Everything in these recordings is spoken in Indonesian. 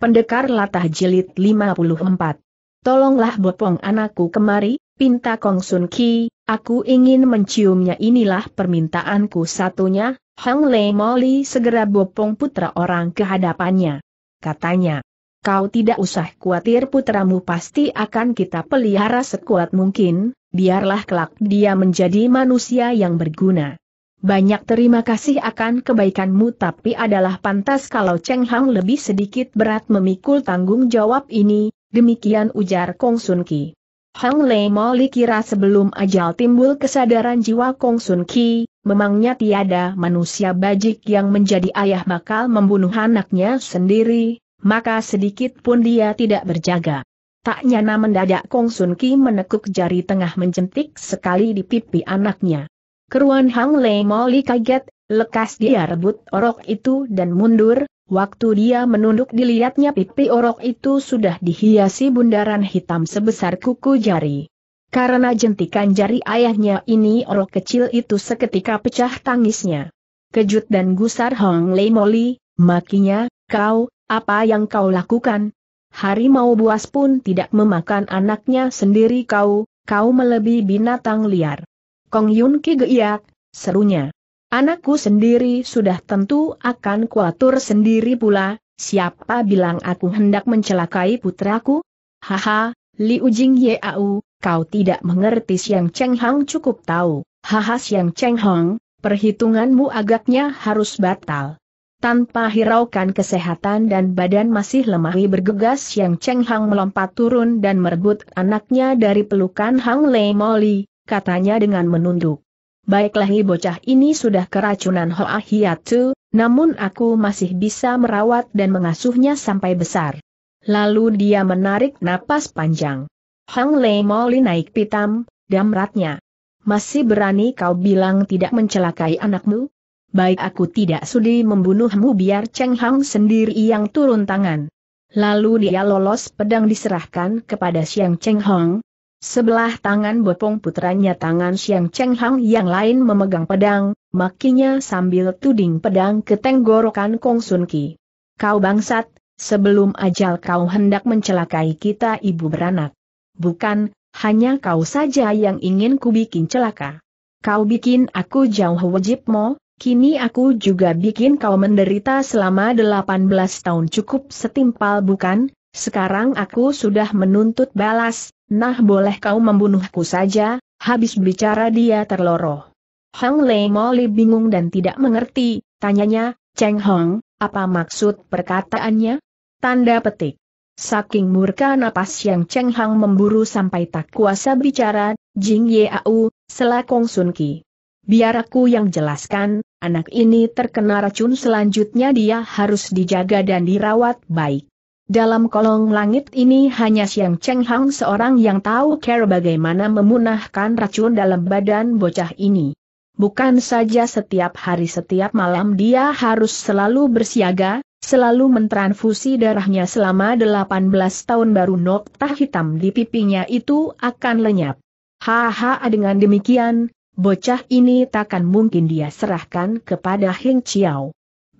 Pendekar Latah Jilid 54. Tolonglah bopong anakku kemari, pinta Kong Sun Ki, aku ingin menciumnya inilah permintaanku satunya, Hang Le Moli segera bopong putra orang kehadapannya. Katanya, kau tidak usah khawatir putramu pasti akan kita pelihara sekuat mungkin, biarlah kelak dia menjadi manusia yang berguna banyak terima kasih akan kebaikanmu tapi adalah pantas kalau Cheng Hang lebih sedikit berat memikul tanggung jawab ini, demikian ujar Kong Sun Ki. Hang Lei Moli kira sebelum ajal timbul kesadaran jiwa Kong Sun Ki, memangnya tiada manusia bajik yang menjadi ayah bakal membunuh anaknya sendiri, maka sedikit pun dia tidak berjaga. Tak nyana mendadak Kong Sun Ki menekuk jari tengah menjentik sekali di pipi anaknya. Keruan Hang Lei Moli kaget, lekas dia rebut orok itu dan mundur, waktu dia menunduk dilihatnya pipi orok itu sudah dihiasi bundaran hitam sebesar kuku jari. Karena jentikan jari ayahnya ini orok kecil itu seketika pecah tangisnya. Kejut dan gusar Hong Lei Moli, makinya, kau, apa yang kau lakukan? Harimau buas pun tidak memakan anaknya sendiri kau, kau melebihi binatang liar. Kong Yun Ki geiak, serunya. Anakku sendiri sudah tentu akan kuatur sendiri pula, siapa bilang aku hendak mencelakai putraku? Haha, Li Ujing Yeau, kau tidak mengerti Siang Cheng Hang cukup tahu. Haha Siang Cheng Hang, perhitunganmu agaknya harus batal. Tanpa hiraukan kesehatan dan badan masih lemah bergegas Siang Cheng Hang melompat turun dan merebut anaknya dari pelukan Hang Lei Moli, katanya dengan menunduk. Baiklah bocah ini sudah keracunan Hoa Hiatu, namun aku masih bisa merawat dan mengasuhnya sampai besar. Lalu dia menarik napas panjang. Hang Lei Moli naik pitam, damratnya. Masih berani kau bilang tidak mencelakai anakmu? Baik aku tidak sudi membunuhmu biar Cheng Hang sendiri yang turun tangan. Lalu dia lolos pedang diserahkan kepada Siang Cheng Hong, Sebelah tangan bopong putranya tangan Siang Cheng Hang yang lain memegang pedang, makinya sambil tuding pedang ke tenggorokan Kong Sun Ki. Kau bangsat, sebelum ajal kau hendak mencelakai kita ibu beranak. Bukan, hanya kau saja yang ingin kubikin celaka. Kau bikin aku jauh wajib mo, kini aku juga bikin kau menderita selama 18 tahun cukup setimpal bukan? Sekarang aku sudah menuntut balas, nah boleh kau membunuhku saja, habis bicara dia terloroh. Hang Lei Moli bingung dan tidak mengerti, tanyanya, Cheng Hong, apa maksud perkataannya? Tanda petik. Saking murka napas yang Cheng Hang memburu sampai tak kuasa bicara, Jing Yeau, selakong Sun Ki. Biar aku yang jelaskan, anak ini terkena racun selanjutnya dia harus dijaga dan dirawat baik. Dalam kolong langit ini hanya Siang Cheng Hang seorang yang tahu cara bagaimana memunahkan racun dalam badan bocah ini. Bukan saja setiap hari setiap malam dia harus selalu bersiaga, selalu mentransfusi darahnya selama 18 tahun baru nokta hitam di pipinya itu akan lenyap. Haha dengan demikian, bocah ini takkan mungkin dia serahkan kepada Heng Chiao.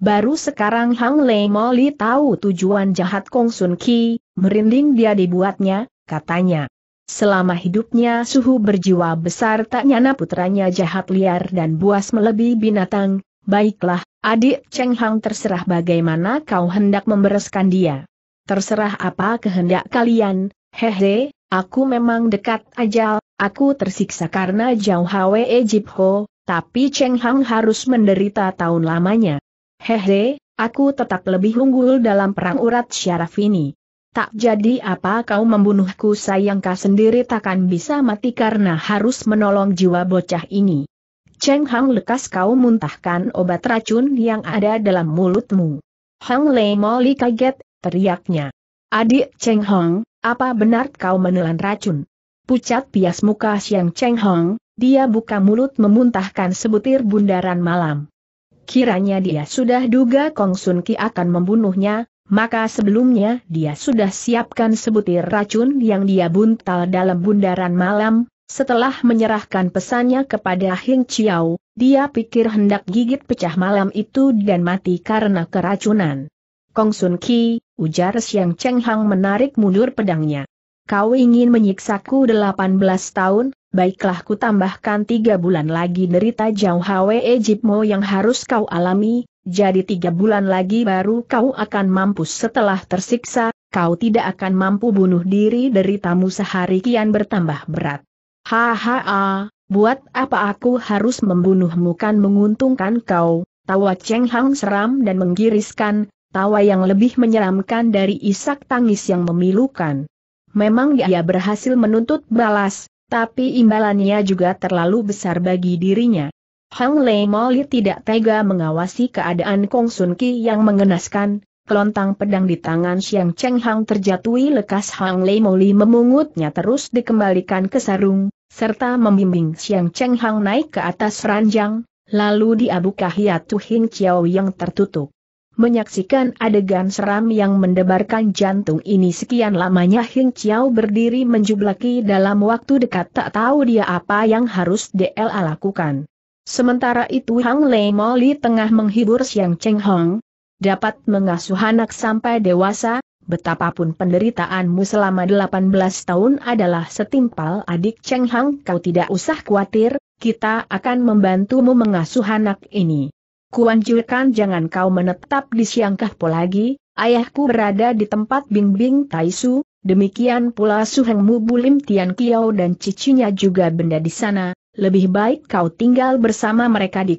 Baru sekarang Hang Lei Moli tahu tujuan jahat Kong Sun Ki, merinding dia dibuatnya, katanya. Selama hidupnya suhu berjiwa besar tak nyana putranya jahat liar dan buas melebihi binatang, baiklah, adik Cheng Hang terserah bagaimana kau hendak membereskan dia. Terserah apa kehendak kalian, hehe, aku memang dekat ajal, aku tersiksa karena jauh Hwe Ho, tapi Cheng Hang harus menderita tahun lamanya. Hehe, aku tetap lebih unggul dalam perang urat syaraf ini. Tak jadi apa kau membunuhku sayang kau sendiri takkan bisa mati karena harus menolong jiwa bocah ini. Cheng Hang lekas kau muntahkan obat racun yang ada dalam mulutmu. Hang Lei Moli kaget, teriaknya. Adik Cheng Hong, apa benar kau menelan racun? Pucat pias muka Siang Cheng Hong, dia buka mulut memuntahkan sebutir bundaran malam. Kiranya dia sudah duga Kong Sun Ki akan membunuhnya, maka sebelumnya dia sudah siapkan sebutir racun yang dia buntal dalam bundaran malam, setelah menyerahkan pesannya kepada Hing Chiao, dia pikir hendak gigit pecah malam itu dan mati karena keracunan. Kong Sun Ki, ujar Siang Cheng Hang menarik mundur pedangnya. Kau ingin menyiksaku 18 tahun, baiklah ku tambahkan tiga bulan lagi derita jauh Hwe Ejipmo yang harus kau alami, jadi tiga bulan lagi baru kau akan mampu setelah tersiksa, kau tidak akan mampu bunuh diri deritamu sehari kian bertambah berat. Hahaha, buat apa aku harus membunuhmu kan menguntungkan kau, tawa Cheng Hang seram dan menggiriskan, tawa yang lebih menyeramkan dari isak tangis yang memilukan. Memang dia berhasil menuntut balas, tapi imbalannya juga terlalu besar bagi dirinya. Hang Lei Moli tidak tega mengawasi keadaan Kong Sun Ki yang mengenaskan, kelontang pedang di tangan Xiang Cheng Hang terjatuhi lekas Hang Lei Moli memungutnya terus dikembalikan ke sarung, serta membimbing Xiang Cheng Hang naik ke atas ranjang, lalu diabukah hiatu Hing Chiao yang tertutup. Menyaksikan adegan seram yang mendebarkan jantung ini sekian lamanya Hing Chiao berdiri menjublaki dalam waktu dekat tak tahu dia apa yang harus DLA lakukan. Sementara itu Hang Lei Moli tengah menghibur Siang Cheng Hong. Dapat mengasuh anak sampai dewasa, betapapun penderitaanmu selama 18 tahun adalah setimpal adik Cheng Hong. kau tidak usah khawatir, kita akan membantumu mengasuh anak ini. Kuan jangan kau menetap di Siangkah Po lagi, ayahku berada di tempat Bingbing Taisu, demikian pula suhengmu Bulim Tian Kiao dan cicinya juga benda di sana, lebih baik kau tinggal bersama mereka di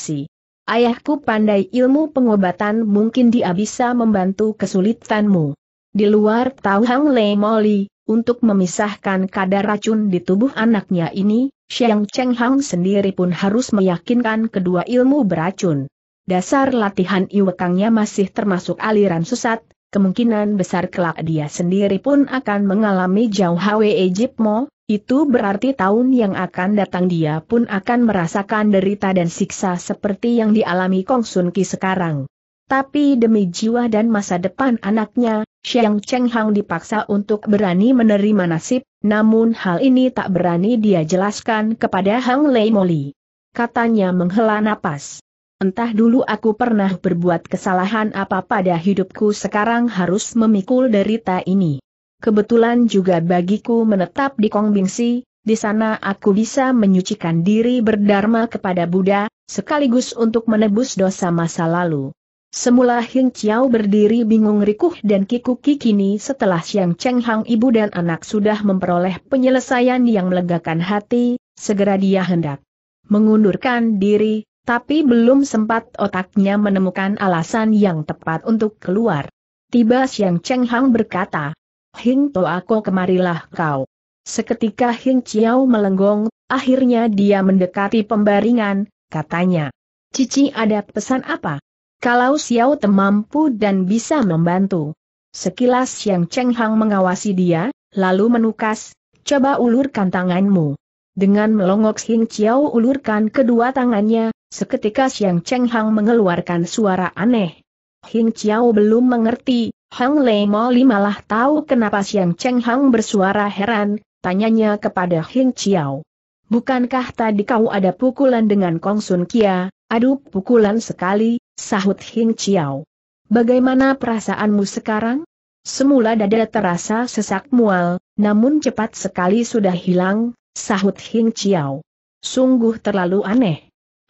Si. Ayahku pandai ilmu pengobatan mungkin dia bisa membantu kesulitanmu. Di luar tahu Hang Le Moli, untuk memisahkan kadar racun di tubuh anaknya ini, Xiang Cheng Hang sendiri pun harus meyakinkan kedua ilmu beracun. Dasar latihan iwekangnya masih termasuk aliran susat, kemungkinan besar kelak dia sendiri pun akan mengalami jauh hawe Ejipmo, itu berarti tahun yang akan datang dia pun akan merasakan derita dan siksa seperti yang dialami Kong Sun Ki sekarang. Tapi demi jiwa dan masa depan anaknya, Xiang Cheng Hang dipaksa untuk berani menerima nasib, namun hal ini tak berani dia jelaskan kepada Hang Lei Moli. Katanya menghela napas. Entah dulu aku pernah berbuat kesalahan apa pada hidupku sekarang harus memikul derita ini. Kebetulan juga bagiku menetap di Kong Kongbingsi, di sana aku bisa menyucikan diri berdharma kepada Buddha, sekaligus untuk menebus dosa masa lalu. Semula Hing Chiao berdiri bingung rikuh dan kikuki kini setelah Xiang Cheng Hang ibu dan anak sudah memperoleh penyelesaian yang melegakan hati, segera dia hendak mengundurkan diri, tapi belum sempat otaknya menemukan alasan yang tepat untuk keluar. Tiba Xiang Cheng Hang berkata, Hing aku kemarilah kau. Seketika Hing Chiao melenggong, akhirnya dia mendekati pembaringan, katanya. Cici ada pesan apa? Kalau Xiao Te mampu dan bisa membantu. Sekilas Yang Cheng Hang mengawasi dia, lalu menukas, coba ulurkan tanganmu. Dengan melongok Xing Xiao ulurkan kedua tangannya, seketika Yang Cheng Hang mengeluarkan suara aneh. Xing Xiao belum mengerti, Hang Lei Li malah tahu kenapa Yang Cheng Hang bersuara heran, tanyanya kepada Xing Xiao. Bukankah tadi kau ada pukulan dengan Kong Sun Kia? Aduh pukulan sekali, Sahut Hing Chiao. Bagaimana perasaanmu sekarang? Semula dada terasa sesak mual, namun cepat sekali sudah hilang, sahut Hing Chiao. Sungguh terlalu aneh.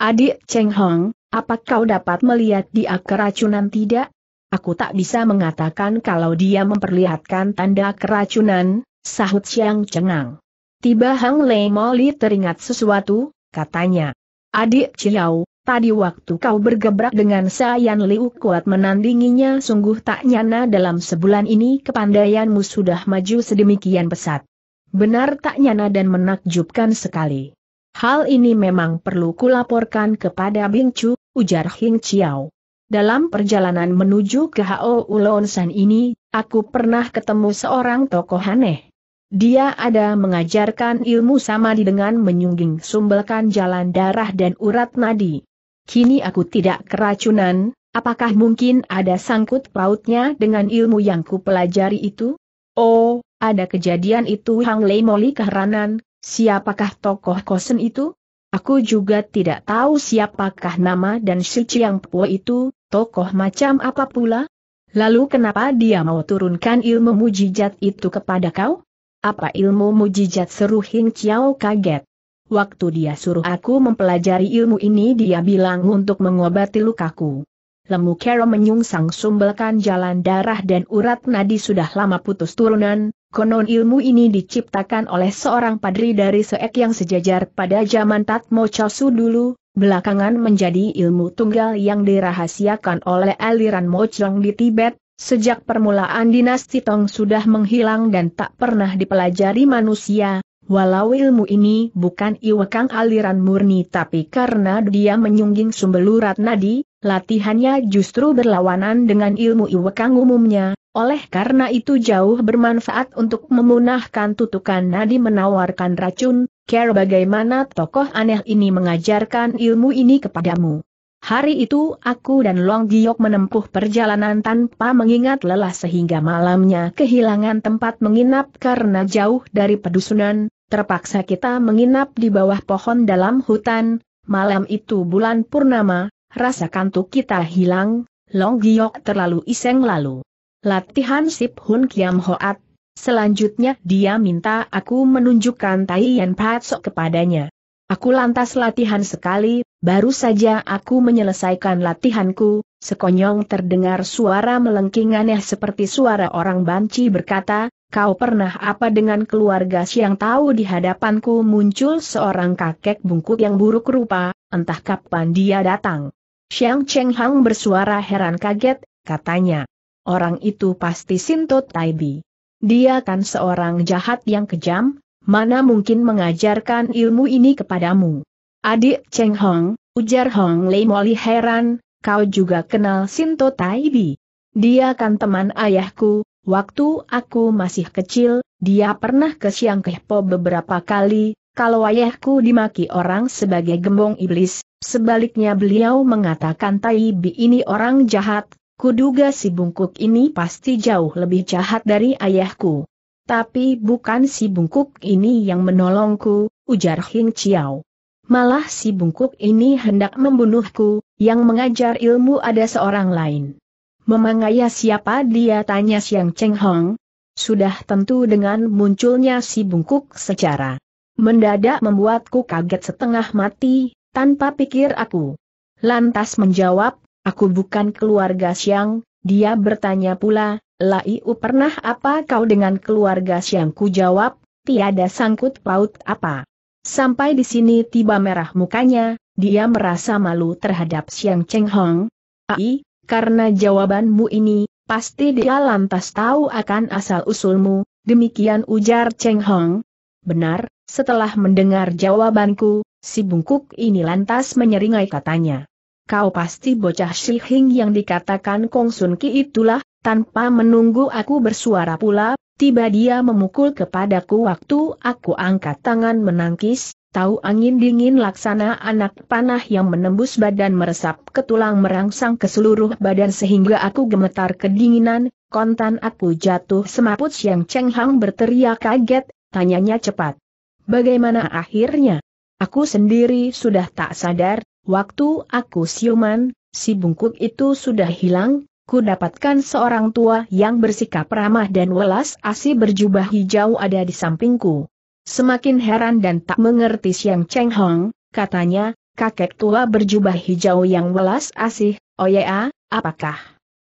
Adik Cheng Hong, apa kau dapat melihat dia keracunan tidak? Aku tak bisa mengatakan kalau dia memperlihatkan tanda keracunan, sahut Xiang Cengang. Tiba Hang Lei Moli teringat sesuatu, katanya. Adik Chiao, Tadi waktu kau bergebrak dengan Sayan Liu kuat menandinginya sungguh tak nyana dalam sebulan ini kepandaianmu sudah maju sedemikian pesat. Benar tak nyana dan menakjubkan sekali. Hal ini memang perlu kulaporkan kepada Bing Chu, ujar Hing Chiao. Dalam perjalanan menuju ke Hao Ulonsan ini, aku pernah ketemu seorang tokoh aneh. Dia ada mengajarkan ilmu sama di dengan menyungging sumbelkan jalan darah dan urat nadi. Kini aku tidak keracunan, apakah mungkin ada sangkut pautnya dengan ilmu yang kupelajari itu? Oh, ada kejadian itu Hang Lei Moli keheranan, siapakah tokoh kosen itu? Aku juga tidak tahu siapakah nama dan si Chiang Po itu, tokoh macam apa pula? Lalu kenapa dia mau turunkan ilmu mujijat itu kepada kau? Apa ilmu mujijat seru Hing Chiao kaget? Waktu dia suruh aku mempelajari ilmu ini dia bilang untuk mengobati lukaku. Lemu Kero menyungsang sumbelkan jalan darah dan urat nadi sudah lama putus turunan, konon ilmu ini diciptakan oleh seorang padri dari Seek yang sejajar pada zaman Tatmo Chosu dulu, belakangan menjadi ilmu tunggal yang dirahasiakan oleh aliran Mojong di Tibet, sejak permulaan dinasti Tong sudah menghilang dan tak pernah dipelajari manusia, Walau ilmu ini bukan iwekang aliran murni tapi karena dia menyungging sumbelurat nadi, latihannya justru berlawanan dengan ilmu iwekang umumnya, oleh karena itu jauh bermanfaat untuk memunahkan tutukan nadi menawarkan racun, care bagaimana tokoh aneh ini mengajarkan ilmu ini kepadamu. Hari itu aku dan Long Giok menempuh perjalanan tanpa mengingat lelah sehingga malamnya kehilangan tempat menginap karena jauh dari pedusunan, terpaksa kita menginap di bawah pohon dalam hutan, malam itu bulan purnama, rasa kantuk kita hilang, Long Giok terlalu iseng lalu. Latihan Sip Hun Kiam Hoat, selanjutnya dia minta aku menunjukkan Tai Yan Patsok kepadanya. Aku lantas latihan sekali, baru saja aku menyelesaikan latihanku, sekonyong terdengar suara melengking aneh seperti suara orang banci berkata, Kau pernah apa dengan keluarga siang tahu di hadapanku muncul seorang kakek bungkuk yang buruk rupa, entah kapan dia datang. Xiang Cheng Hang bersuara heran kaget, katanya. Orang itu pasti Sinto Taibi. Dia kan seorang jahat yang kejam, mana mungkin mengajarkan ilmu ini kepadamu. Adik Cheng Hong, ujar Hong Lei Moli heran, kau juga kenal Sinto Taibi. Dia kan teman ayahku, Waktu aku masih kecil, dia pernah ke Siang Kehpo beberapa kali, kalau ayahku dimaki orang sebagai gembong iblis, sebaliknya beliau mengatakan Taibi ini orang jahat, kuduga si bungkuk ini pasti jauh lebih jahat dari ayahku. Tapi bukan si bungkuk ini yang menolongku, ujar Hing Chiao. Malah si bungkuk ini hendak membunuhku, yang mengajar ilmu ada seorang lain. Memangaya siapa dia tanya Siang Cheng Hong? Sudah tentu dengan munculnya si bungkuk secara mendadak membuatku kaget setengah mati, tanpa pikir aku. Lantas menjawab, aku bukan keluarga Siang, dia bertanya pula, Laiu pernah apa kau dengan keluarga Siang? Ku jawab, tiada sangkut paut apa. Sampai di sini tiba merah mukanya, dia merasa malu terhadap Siang Cheng Hong. Ai, karena jawabanmu ini, pasti dia lantas tahu akan asal-usulmu, demikian ujar Cheng Hong. Benar, setelah mendengar jawabanku, si bungkuk ini lantas menyeringai katanya. Kau pasti bocah si yang dikatakan Kong Sun Ki itulah, tanpa menunggu aku bersuara pula, tiba dia memukul kepadaku waktu aku angkat tangan menangkis, tahu angin dingin laksana anak panah yang menembus badan meresap ke tulang merangsang ke seluruh badan sehingga aku gemetar kedinginan, kontan aku jatuh semaput Siang Cheng Hang berteriak kaget, tanyanya cepat. Bagaimana akhirnya? Aku sendiri sudah tak sadar, waktu aku siuman, si bungkuk itu sudah hilang, ku dapatkan seorang tua yang bersikap ramah dan welas asih berjubah hijau ada di sampingku. Semakin heran dan tak mengerti Siang Cheng Hong, katanya, kakek tua berjubah hijau yang welas asih, oh ya, apakah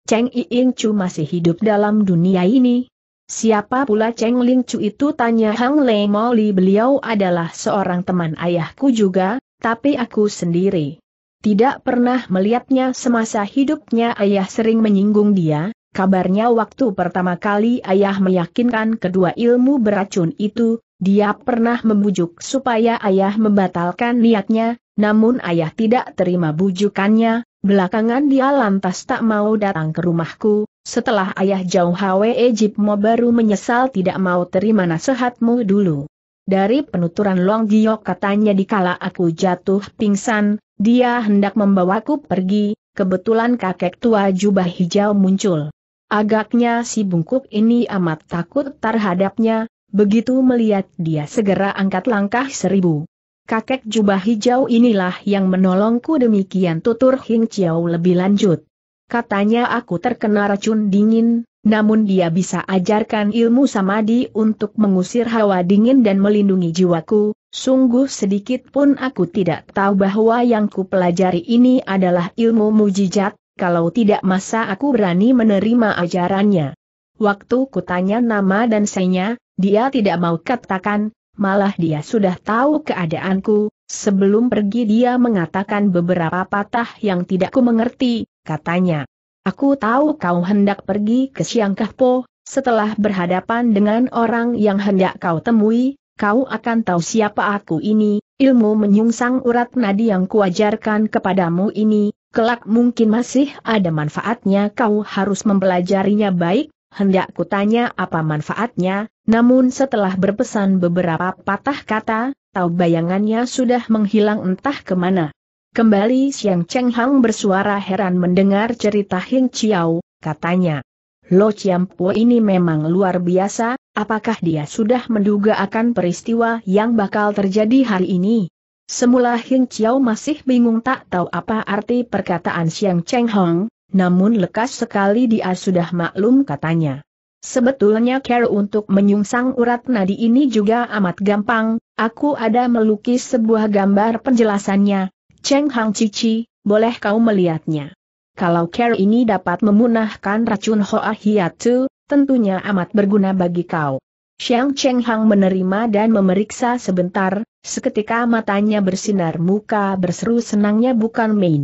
Cheng Iin Chu masih hidup dalam dunia ini? Siapa pula Cheng Ling Chu itu tanya Hang Lei Moli beliau adalah seorang teman ayahku juga, tapi aku sendiri. Tidak pernah melihatnya semasa hidupnya ayah sering menyinggung dia, Kabarnya waktu pertama kali ayah meyakinkan kedua ilmu beracun itu, dia pernah membujuk supaya ayah membatalkan niatnya, namun ayah tidak terima bujukannya, belakangan dia lantas tak mau datang ke rumahku, setelah ayah jauh hawe Ejipmo baru menyesal tidak mau terima nasihatmu dulu. Dari penuturan Long Giok katanya dikala aku jatuh pingsan, dia hendak membawaku pergi, kebetulan kakek tua jubah hijau muncul. Agaknya si bungkuk ini amat takut terhadapnya, Begitu melihat dia segera angkat langkah seribu. Kakek jubah hijau inilah yang menolongku demikian tutur Hing Chiao lebih lanjut. Katanya aku terkena racun dingin, namun dia bisa ajarkan ilmu samadi untuk mengusir hawa dingin dan melindungi jiwaku, sungguh sedikit pun aku tidak tahu bahwa yang ku pelajari ini adalah ilmu mujizat, kalau tidak masa aku berani menerima ajarannya. Waktu kutanya nama dan senya, dia tidak mau katakan, malah dia sudah tahu keadaanku, sebelum pergi dia mengatakan beberapa patah yang tidak ku mengerti, katanya. Aku tahu kau hendak pergi ke Siangkahpo, setelah berhadapan dengan orang yang hendak kau temui, kau akan tahu siapa aku ini, ilmu menyungsang urat nadi yang kuajarkan kepadamu ini, kelak mungkin masih ada manfaatnya kau harus mempelajarinya baik, hendak kutanya apa manfaatnya, namun setelah berpesan beberapa patah kata, tahu bayangannya sudah menghilang entah kemana. Kembali Siang Cheng Hang bersuara heran mendengar cerita Hing Chiao, katanya. Lo Po ini memang luar biasa, apakah dia sudah menduga akan peristiwa yang bakal terjadi hari ini? Semula Hing Chiao masih bingung tak tahu apa arti perkataan Siang Cheng Hong namun lekas sekali dia sudah maklum katanya. Sebetulnya care untuk menyungsang urat nadi ini juga amat gampang, aku ada melukis sebuah gambar penjelasannya, Cheng Hang Cici, boleh kau melihatnya. Kalau care ini dapat memunahkan racun Hoa Hiatu, tentunya amat berguna bagi kau. Xiang Cheng Hang menerima dan memeriksa sebentar, seketika matanya bersinar muka berseru senangnya bukan main.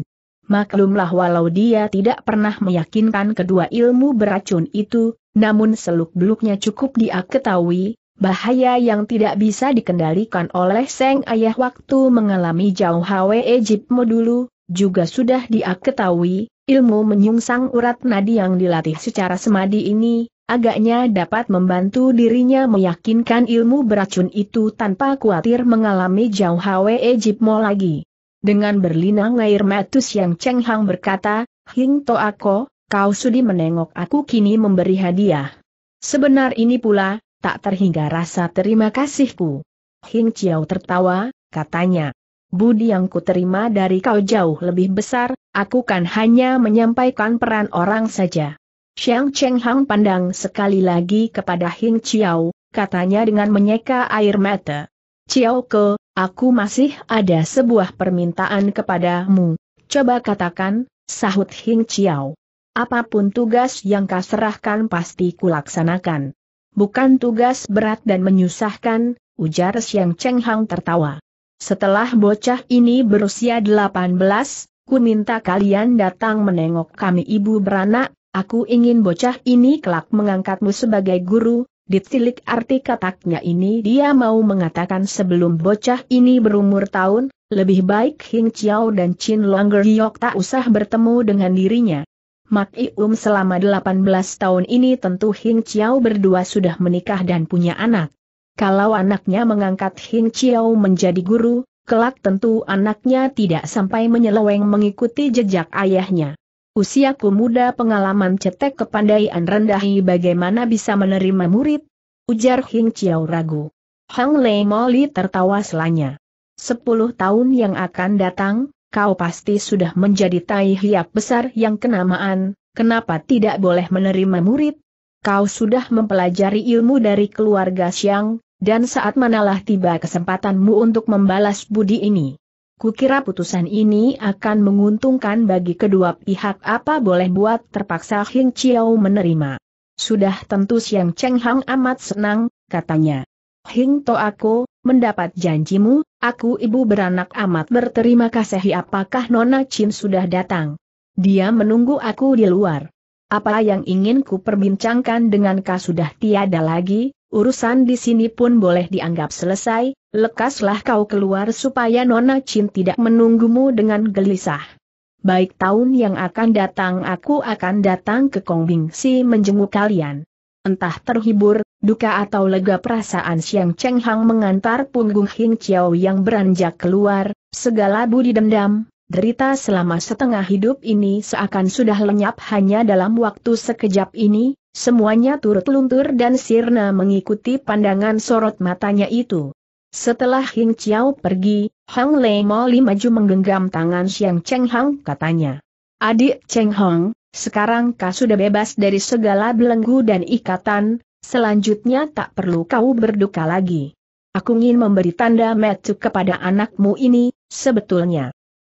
Maklumlah walau dia tidak pernah meyakinkan kedua ilmu beracun itu, namun seluk-beluknya cukup dia ketahui, bahaya yang tidak bisa dikendalikan oleh Seng Ayah waktu mengalami jauh Hwe Ejipmo dulu, juga sudah dia ketahui, ilmu menyungsang urat nadi yang dilatih secara semadi ini, agaknya dapat membantu dirinya meyakinkan ilmu beracun itu tanpa khawatir mengalami jauh Hwe Jipmo lagi. Dengan berlinang air matus yang Cheng berkata, Hing To Ako, kau sudi menengok aku kini memberi hadiah. Sebenar ini pula, tak terhingga rasa terima kasihku. Hing Chiao tertawa, katanya. Budi yang kuterima dari kau jauh lebih besar, aku kan hanya menyampaikan peran orang saja. Xiang Cheng Hang pandang sekali lagi kepada Hing Chiao, katanya dengan menyeka air mata. Chiao ke, aku masih ada sebuah permintaan kepadamu. Coba katakan, sahut Hing Chiao. Apapun tugas yang kau serahkan pasti kulaksanakan. Bukan tugas berat dan menyusahkan, ujar Siang Cheng Hang tertawa. Setelah bocah ini berusia 18, ku minta kalian datang menengok kami ibu beranak, aku ingin bocah ini kelak mengangkatmu sebagai guru, ditilik arti kataknya ini dia mau mengatakan sebelum bocah ini berumur tahun, lebih baik Hing Chiao dan Chin Longer Yok tak usah bertemu dengan dirinya. Mak Ium selama 18 tahun ini tentu Hing Chiao berdua sudah menikah dan punya anak. Kalau anaknya mengangkat Hing Chiao menjadi guru, kelak tentu anaknya tidak sampai menyeleweng mengikuti jejak ayahnya usiaku muda pengalaman cetek kepandaian rendahi bagaimana bisa menerima murid? Ujar Hing Chiao ragu. Hang Lei Moli tertawa selanya. Sepuluh tahun yang akan datang, kau pasti sudah menjadi tai hiap besar yang kenamaan, kenapa tidak boleh menerima murid? Kau sudah mempelajari ilmu dari keluarga Xiang, dan saat manalah tiba kesempatanmu untuk membalas budi ini. Kukira putusan ini akan menguntungkan bagi kedua pihak apa boleh buat terpaksa Hing Chiao menerima. Sudah tentu Siang Cheng Hang amat senang, katanya. Hing To aku, mendapat janjimu, aku ibu beranak amat berterima kasih apakah Nona Chin sudah datang. Dia menunggu aku di luar. Apa yang ingin ku perbincangkan dengan kau sudah tiada lagi, urusan di sini pun boleh dianggap selesai, Lekaslah kau keluar supaya Nona Chin tidak menunggumu dengan gelisah. Baik tahun yang akan datang aku akan datang ke Kong Bing Si menjenguk kalian. Entah terhibur, duka atau lega perasaan Siang Cheng Hang mengantar punggung Hing Chiao yang beranjak keluar, segala budi dendam, derita selama setengah hidup ini seakan sudah lenyap hanya dalam waktu sekejap ini, semuanya turut luntur dan sirna mengikuti pandangan sorot matanya itu. Setelah Hing Chiao pergi, Hang Lei Moli maju menggenggam tangan Xiang Cheng Hang katanya. Adik Cheng Hong, sekarang kau sudah bebas dari segala belenggu dan ikatan, selanjutnya tak perlu kau berduka lagi. Aku ingin memberi tanda metu kepada anakmu ini, sebetulnya.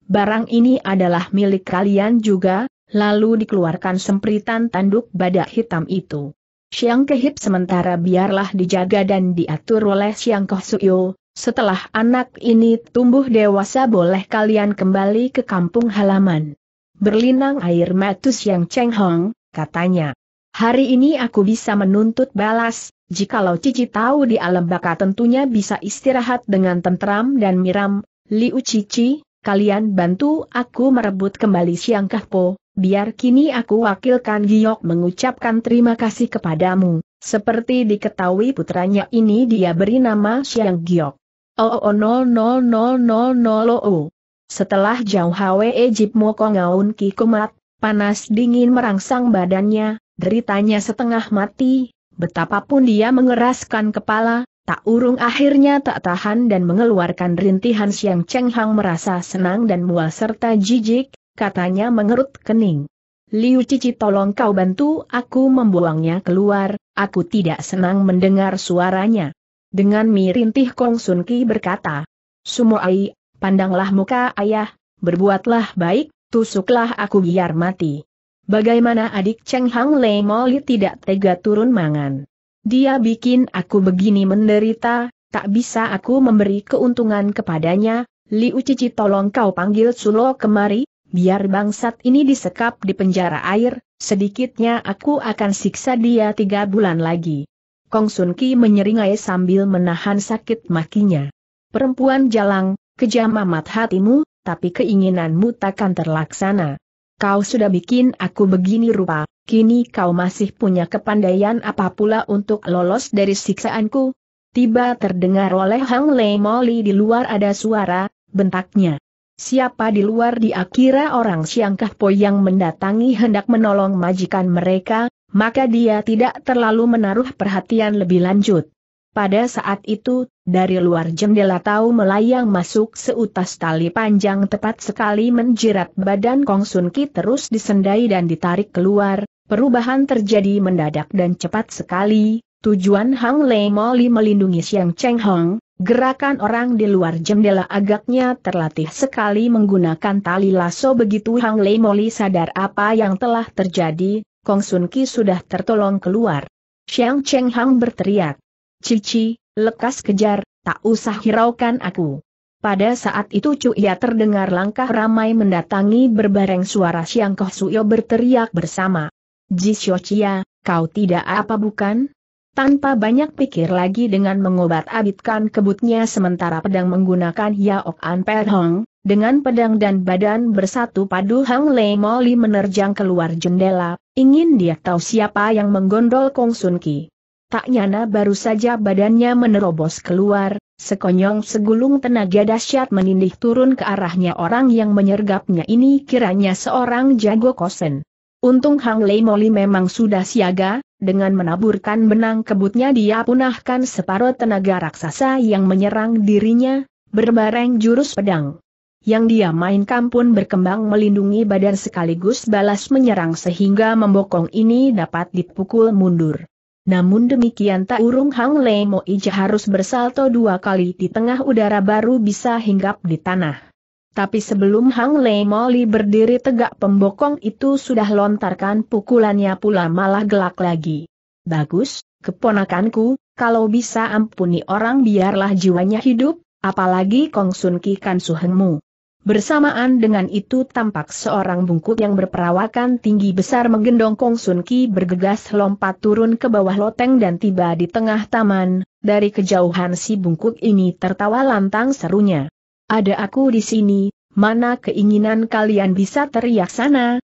Barang ini adalah milik kalian juga, lalu dikeluarkan sempritan tanduk badak hitam itu. Siang Kehip sementara biarlah dijaga dan diatur oleh Siang Koh Suyo, setelah anak ini tumbuh dewasa boleh kalian kembali ke kampung halaman. Berlinang air mata Siang Cheng Hong, katanya. Hari ini aku bisa menuntut balas, jikalau Cici tahu di alam baka tentunya bisa istirahat dengan tentram dan miram, Liu Cici, kalian bantu aku merebut kembali Siang Kahpo, biar kini aku wakilkan Giok mengucapkan terima kasih kepadamu. Seperti diketahui putranya ini dia beri nama Siang Giok. Oo oh. oh Setelah jauh hawe Ejip Moko ngaun ki kumat, panas dingin merangsang badannya, deritanya setengah mati, betapapun dia mengeraskan kepala, tak urung akhirnya tak tahan dan mengeluarkan rintihan Siang Cheng Hang merasa senang dan mual serta jijik, katanya mengerut kening. Liu Cici tolong kau bantu aku membuangnya keluar, aku tidak senang mendengar suaranya. Dengan mirintih Kong Sun Ki berkata, Sumoai, pandanglah muka ayah, berbuatlah baik, tusuklah aku biar mati. Bagaimana adik Cheng Hang Lei Moli tidak tega turun mangan. Dia bikin aku begini menderita, tak bisa aku memberi keuntungan kepadanya, Liu Cici tolong kau panggil Sulo kemari, Biar bangsat ini disekap di penjara air, sedikitnya aku akan siksa dia tiga bulan lagi. Kong Sun Ki menyeringai sambil menahan sakit makinya. Perempuan jalang, kejam amat hatimu, tapi keinginanmu takkan terlaksana. Kau sudah bikin aku begini rupa, kini kau masih punya kepandaian apa pula untuk lolos dari siksaanku? Tiba terdengar oleh Hang Lei Moli di luar ada suara, bentaknya. Siapa di luar di kira orang siangkah Kahpo yang mendatangi hendak menolong majikan mereka, maka dia tidak terlalu menaruh perhatian lebih lanjut. Pada saat itu, dari luar jendela tahu melayang masuk seutas tali panjang tepat sekali menjerat badan Kong Sun Ki terus disendai dan ditarik keluar, perubahan terjadi mendadak dan cepat sekali, tujuan Hang Lei Moli melindungi Siang Cheng Hong, Gerakan orang di luar jendela agaknya terlatih sekali menggunakan tali lasso begitu Hang Lei Moli sadar apa yang telah terjadi, Kong Sun Ki sudah tertolong keluar. Xiang Cheng Hang berteriak. Cici, lekas kejar, tak usah hiraukan aku. Pada saat itu Ya terdengar langkah ramai mendatangi berbareng suara Xiang Koh Suyo berteriak bersama. Xiao Chia, kau tidak apa bukan? Tanpa banyak pikir lagi dengan mengobat-abitkan kebutnya sementara pedang menggunakan Yaok An Per Hong, dengan pedang dan badan bersatu padu Hang Lei Moli menerjang keluar jendela, ingin dia tahu siapa yang menggondol Kong Sun Ki. Tak nyana baru saja badannya menerobos keluar, sekonyong segulung tenaga dahsyat menindih turun ke arahnya orang yang menyergapnya ini kiranya seorang jago kosen. Untung Hang Lei Moli memang sudah siaga, dengan menaburkan benang kebutnya dia punahkan separuh tenaga raksasa yang menyerang dirinya, berbareng jurus pedang. Yang dia mainkan pun berkembang melindungi badan sekaligus balas menyerang sehingga membokong ini dapat dipukul mundur. Namun demikian tak urung Hang Lei Moi harus bersalto dua kali di tengah udara baru bisa hinggap di tanah. Tapi sebelum Hang Lei Moli berdiri tegak pembokong itu sudah lontarkan pukulannya pula malah gelak lagi. Bagus, keponakanku, kalau bisa ampuni orang biarlah jiwanya hidup, apalagi Kong Sun Ki Kan Suhengmu. Bersamaan dengan itu tampak seorang bungkuk yang berperawakan tinggi besar menggendong Kong Sun Ki bergegas lompat turun ke bawah loteng dan tiba di tengah taman, dari kejauhan si bungkuk ini tertawa lantang serunya. Ada aku di sini, mana keinginan kalian bisa teriak sana?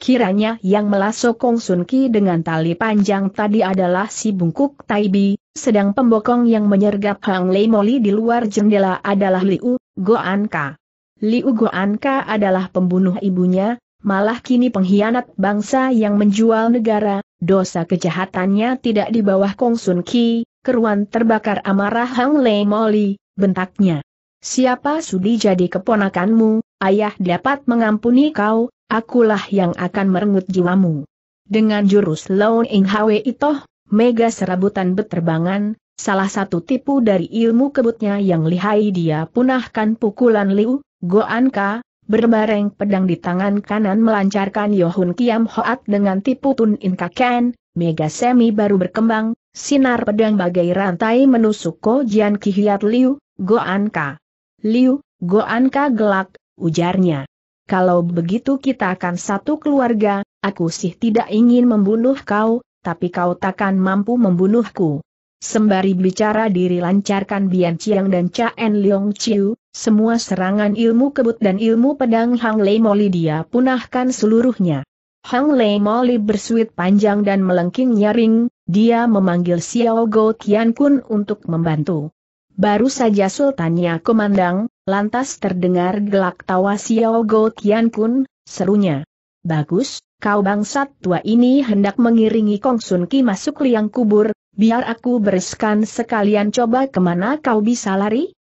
Kiranya yang melasok Kong Sun Ki dengan tali panjang tadi adalah si bungkuk Taibi, sedang pembokong yang menyergap Hang Lei Moli di luar jendela adalah Liu Goanka. Liu Goanka adalah pembunuh ibunya, malah kini pengkhianat bangsa yang menjual negara, dosa kejahatannya tidak di bawah Kong Sun Ki, keruan terbakar amarah Hang Lei Moli, bentaknya. Siapa sudi jadi keponakanmu, ayah dapat mengampuni kau, akulah yang akan merenggut jiwamu. Dengan jurus Lone Ing Hwe Itoh, mega serabutan beterbangan, salah satu tipu dari ilmu kebutnya yang lihai dia punahkan pukulan Liu, Goanka, berbareng pedang di tangan kanan melancarkan Yohun Kiam Hoat dengan tipu Tun In Ken, mega semi baru berkembang, sinar pedang bagai rantai menusuk Ko Jian Ki Hiat Liu, Goanka. Liu, Goan gelak, ujarnya. Kalau begitu kita akan satu keluarga, aku sih tidak ingin membunuh kau, tapi kau takkan mampu membunuhku. Sembari bicara diri lancarkan Bian Chiang dan Chaen Leong Chiu, semua serangan ilmu kebut dan ilmu pedang Hang Lei Moli dia punahkan seluruhnya. Hang Lei Moli bersuit panjang dan melengking nyaring, dia memanggil Xiao Go Tian Kun untuk membantu. Baru saja sultannya komandang, lantas terdengar gelak tawa Xiao Go Tian Kun, serunya. Bagus, kau bangsat tua ini hendak mengiringi Kong Sun Ki masuk liang kubur, biar aku bereskan sekalian coba kemana kau bisa lari?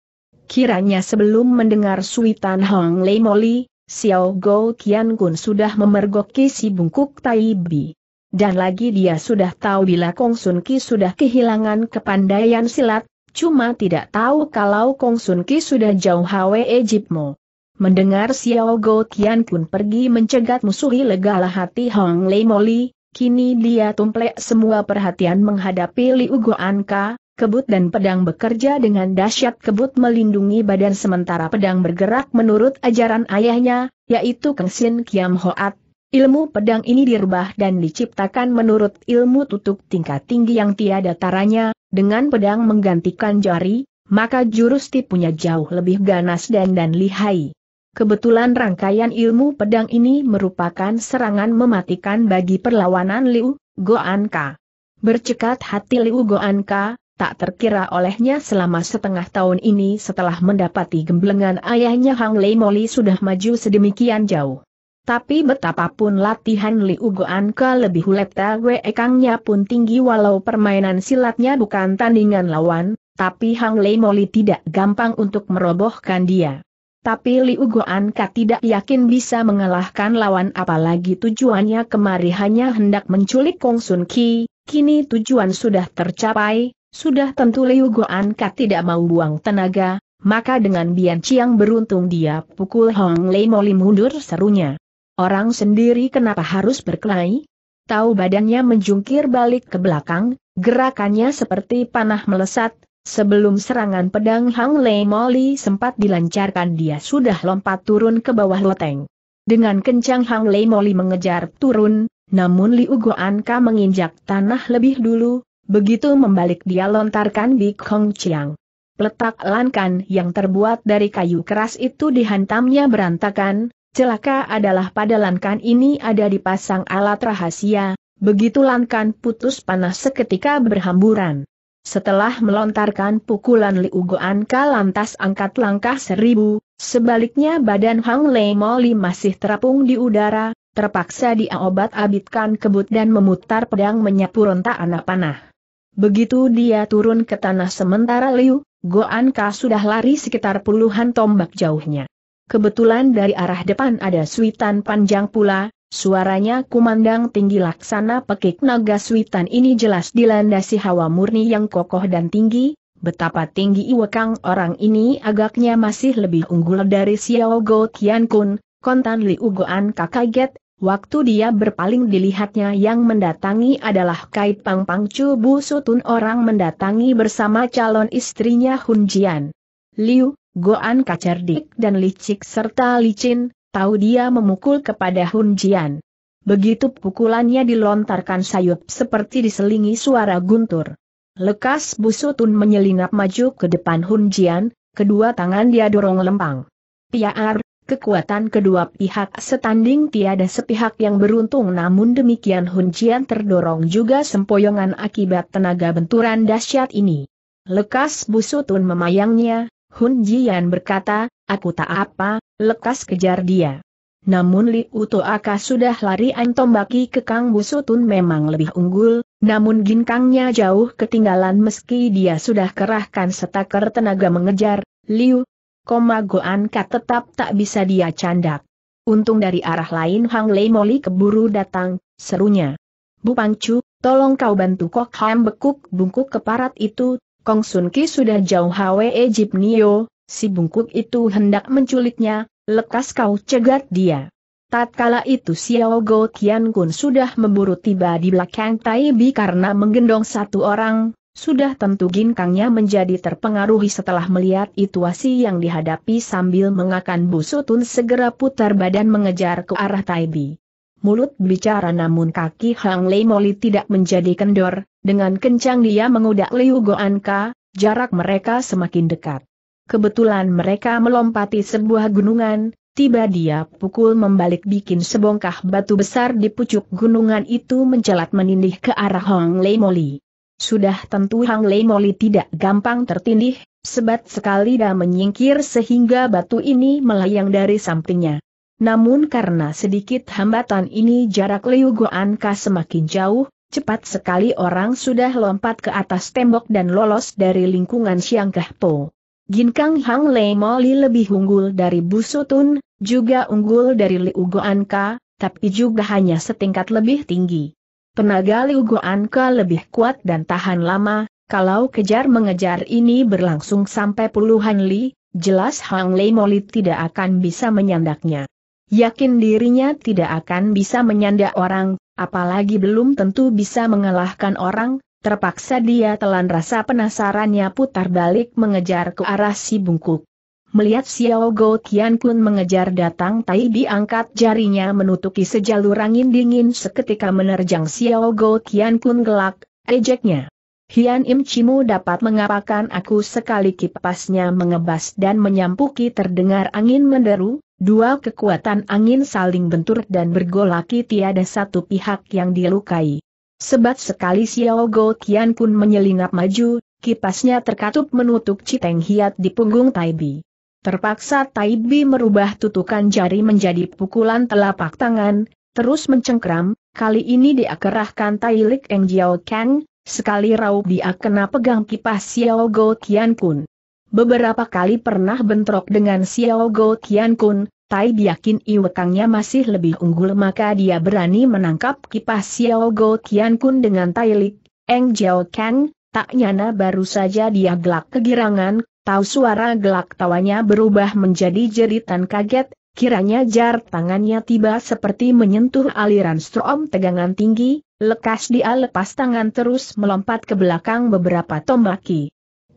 Kiranya sebelum mendengar suitan Hong Lei Moli, Xiao Go Tian Kun sudah memergoki si bungkuk Tai Bi. Dan lagi dia sudah tahu bila Kong Sun Ki sudah kehilangan kepandaian silat, Cuma tidak tahu kalau Kong Sun Ki sudah jauh hawe Ejipmo. Mendengar Xiao Go Tian Kun pergi mencegat musuhi legalah hati Hong Lei Moli, kini dia tumplek semua perhatian menghadapi Liu Goan Ka, kebut dan pedang bekerja dengan dahsyat kebut melindungi badan sementara pedang bergerak menurut ajaran ayahnya, yaitu Sin Kiam Hoat. Ilmu pedang ini dirubah dan diciptakan menurut ilmu tutup tingkat tinggi yang tiada taranya, dengan pedang menggantikan jari, maka jurus tipunya jauh lebih ganas dan dan lihai. Kebetulan rangkaian ilmu pedang ini merupakan serangan mematikan bagi perlawanan Liu Goanka. Bercekat hati Liu Goanka, tak terkira olehnya selama setengah tahun ini setelah mendapati gemblengan ayahnya Hang Lei Moli sudah maju sedemikian jauh. Tapi betapapun latihan Liu ke lebih hulepta weekangnya pun tinggi walau permainan silatnya bukan tandingan lawan, tapi Hang Lei Moli tidak gampang untuk merobohkan dia. Tapi Liu ka tidak yakin bisa mengalahkan lawan apalagi tujuannya kemari hanya hendak menculik Kong Sun Ki, kini tujuan sudah tercapai, sudah tentu Liu ka tidak mau buang tenaga, maka dengan Bian Chiang beruntung dia pukul Hong Lei Moli mundur serunya. Orang sendiri kenapa harus berkelahi? Tahu badannya menjungkir balik ke belakang, gerakannya seperti panah melesat, sebelum serangan pedang Hang Lei Moli sempat dilancarkan dia sudah lompat turun ke bawah loteng. Dengan kencang Hang Lei Moli mengejar turun, namun Liu Guanka menginjak tanah lebih dulu, begitu membalik dia lontarkan di Kong Chiang. Letak lankan yang terbuat dari kayu keras itu dihantamnya berantakan, Celaka adalah pada Lankan ini ada dipasang alat rahasia, begitu Lankan putus panah seketika berhamburan. Setelah melontarkan pukulan Liu Ka lantas angkat langkah seribu, sebaliknya badan Hang Lei Moli masih terapung di udara, terpaksa dia obat-abitkan kebut dan memutar pedang menyapu rontak anak panah. Begitu dia turun ke tanah sementara Liu, Goan Ka sudah lari sekitar puluhan tombak jauhnya. Kebetulan dari arah depan ada suitan panjang pula, suaranya kumandang tinggi laksana pekik naga suitan ini jelas dilandasi hawa murni yang kokoh dan tinggi, betapa tinggi iwekang orang ini agaknya masih lebih unggul dari Xiao Go Tian Kun, kontan Li Ugoan kaget, Waktu dia berpaling dilihatnya yang mendatangi adalah kait Pang Pang Chu Bu Sutun orang mendatangi bersama calon istrinya Hun Jian. Liu, Goan kacerdik dan licik serta licin, tahu dia memukul kepada Hun Jian. Begitu pukulannya dilontarkan sayup seperti diselingi suara guntur. Lekas Busutun menyelinap maju ke depan Hun Jian, kedua tangan dia dorong lempang. Piaar, kekuatan kedua pihak setanding tiada sepihak yang beruntung namun demikian Hun Jian terdorong juga sempoyongan akibat tenaga benturan dahsyat ini. Lekas Busutun memayangnya, Hun Jian berkata, aku tak apa, lekas kejar dia. Namun Li Uto Aka sudah lari antombaki ke Kang Busutun memang lebih unggul, namun ginkangnya jauh ketinggalan meski dia sudah kerahkan setaker tenaga mengejar, Liu, Komago Anka tetap tak bisa dia candak. Untung dari arah lain Hang Lei Moli keburu datang, serunya. Bu Pangcu, tolong kau bantu Kok Ham bekuk bungkuk keparat itu, Kong Sun Ki sudah jauh hawe Ejip Nio, si bungkuk itu hendak menculiknya, lekas kau cegat dia. Tatkala itu Xiao Go Tian Kun sudah memburu tiba di belakang Tai Bi karena menggendong satu orang, sudah tentu ginkangnya menjadi terpengaruhi setelah melihat situasi yang dihadapi sambil mengakan busutun segera putar badan mengejar ke arah Tai Bi. Mulut bicara namun kaki Hang Lei Moli tidak menjadi kendor, dengan kencang dia mengudak Liu Goanka, jarak mereka semakin dekat. Kebetulan mereka melompati sebuah gunungan, tiba dia pukul membalik bikin sebongkah batu besar di pucuk gunungan itu mencelat menindih ke arah Hong Lei Moli. Sudah tentu Hang Lei Moli tidak gampang tertindih, sebat sekali dia menyingkir sehingga batu ini melayang dari sampingnya. Namun karena sedikit hambatan ini jarak Liu Goanka semakin jauh, Cepat sekali orang sudah lompat ke atas tembok dan lolos dari lingkungan Siang Po. Ginkang Hang Lei Moli lebih unggul dari Busutun, juga unggul dari Liu Goanka, tapi juga hanya setingkat lebih tinggi. Tenaga Liu Goanka lebih kuat dan tahan lama, kalau kejar-mengejar ini berlangsung sampai puluhan li, jelas Hang Lei Moli tidak akan bisa menyandaknya. Yakin dirinya tidak akan bisa menyanda orang, apalagi belum tentu bisa mengalahkan orang, terpaksa dia telan rasa penasarannya putar balik mengejar ke arah si bungkuk. Melihat Xiao Go Tian Kun mengejar datang Tai diangkat jarinya menutupi sejalur angin dingin seketika menerjang Xiao Go Tian Kun gelak, ejeknya. Hian Im Chimu dapat mengapakan aku sekali kipasnya mengebas dan menyampuki terdengar angin menderu, Dua kekuatan angin saling bentur dan bergolaki tiada satu pihak yang dilukai. Sebat sekali Xiao Go Tian Kun menyelinap maju, kipasnya terkatup menutup Citeng Hiat di punggung Taibi. Terpaksa Taibi merubah tutukan jari menjadi pukulan telapak tangan, terus mencengkram, kali ini diakerahkan kerahkan Tailik Eng Jiao Kang, sekali raup dia kena pegang kipas Xiao Go Tian Kun. Beberapa kali pernah bentrok dengan Xiao Go Qian Kun, Tai yakin Iwekangnya masih lebih unggul maka dia berani menangkap kipas Xiao Go Qian Kun dengan Tai Lik, Eng Jiao Kang, tak nyana baru saja dia gelak kegirangan, tahu suara gelak tawanya berubah menjadi jeritan kaget, kiranya jar tangannya tiba seperti menyentuh aliran strom tegangan tinggi, lekas dia lepas tangan terus melompat ke belakang beberapa tombaki.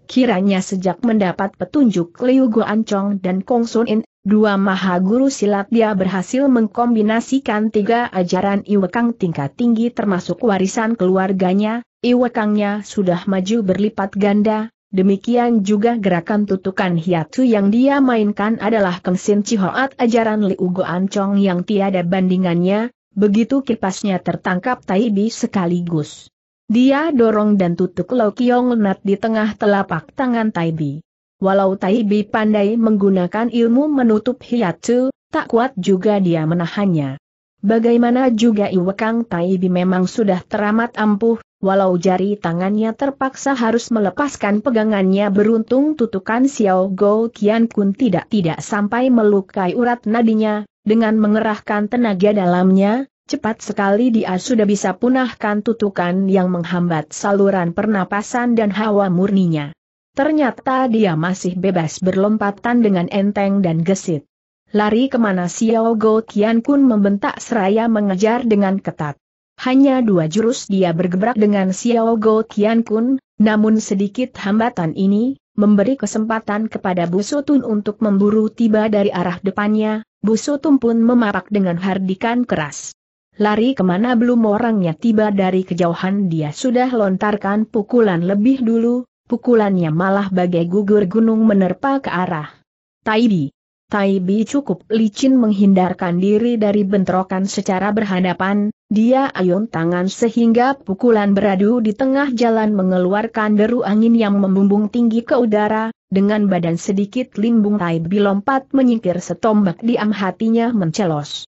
Kiranya sejak mendapat petunjuk Liu Guancong dan Kong Sun In, dua maha guru silat dia berhasil mengkombinasikan tiga ajaran Iwekang tingkat tinggi termasuk warisan keluarganya, Iwekangnya sudah maju berlipat ganda, demikian juga gerakan tutukan hiatus yang dia mainkan adalah Kengsin Cihoat ajaran Liu Guancong yang tiada bandingannya, begitu kipasnya tertangkap Taibi sekaligus. Dia dorong dan tutup Lo Kiong Nat di tengah telapak tangan Taibi. Walau Taibi pandai menggunakan ilmu menutup hiatsu, tak kuat juga dia menahannya. Bagaimana juga Iwekang Taibi memang sudah teramat ampuh, walau jari tangannya terpaksa harus melepaskan pegangannya beruntung tutukan Xiao Go Kian Kun tidak-tidak sampai melukai urat nadinya, dengan mengerahkan tenaga dalamnya, Cepat sekali dia sudah bisa punahkan tutukan yang menghambat saluran pernapasan dan hawa murninya. Ternyata dia masih bebas berlompatan dengan enteng dan gesit. Lari kemana Xiao Go Tian Kun membentak seraya mengejar dengan ketat. Hanya dua jurus dia bergebrak dengan Xiao Go Tian Kun, namun sedikit hambatan ini, memberi kesempatan kepada Busutun untuk memburu tiba dari arah depannya, Busutun pun memapak dengan hardikan keras lari kemana belum orangnya tiba dari kejauhan dia sudah lontarkan pukulan lebih dulu, pukulannya malah bagai gugur gunung menerpa ke arah. Taibi. Taibi cukup licin menghindarkan diri dari bentrokan secara berhadapan, dia ayun tangan sehingga pukulan beradu di tengah jalan mengeluarkan deru angin yang membumbung tinggi ke udara, dengan badan sedikit limbung Taibi lompat menyingkir setombak diam hatinya mencelos.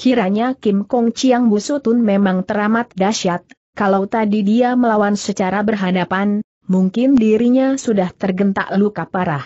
Kiranya Kim Kong Chiang Busutun memang teramat dahsyat, kalau tadi dia melawan secara berhadapan, mungkin dirinya sudah tergentak luka parah.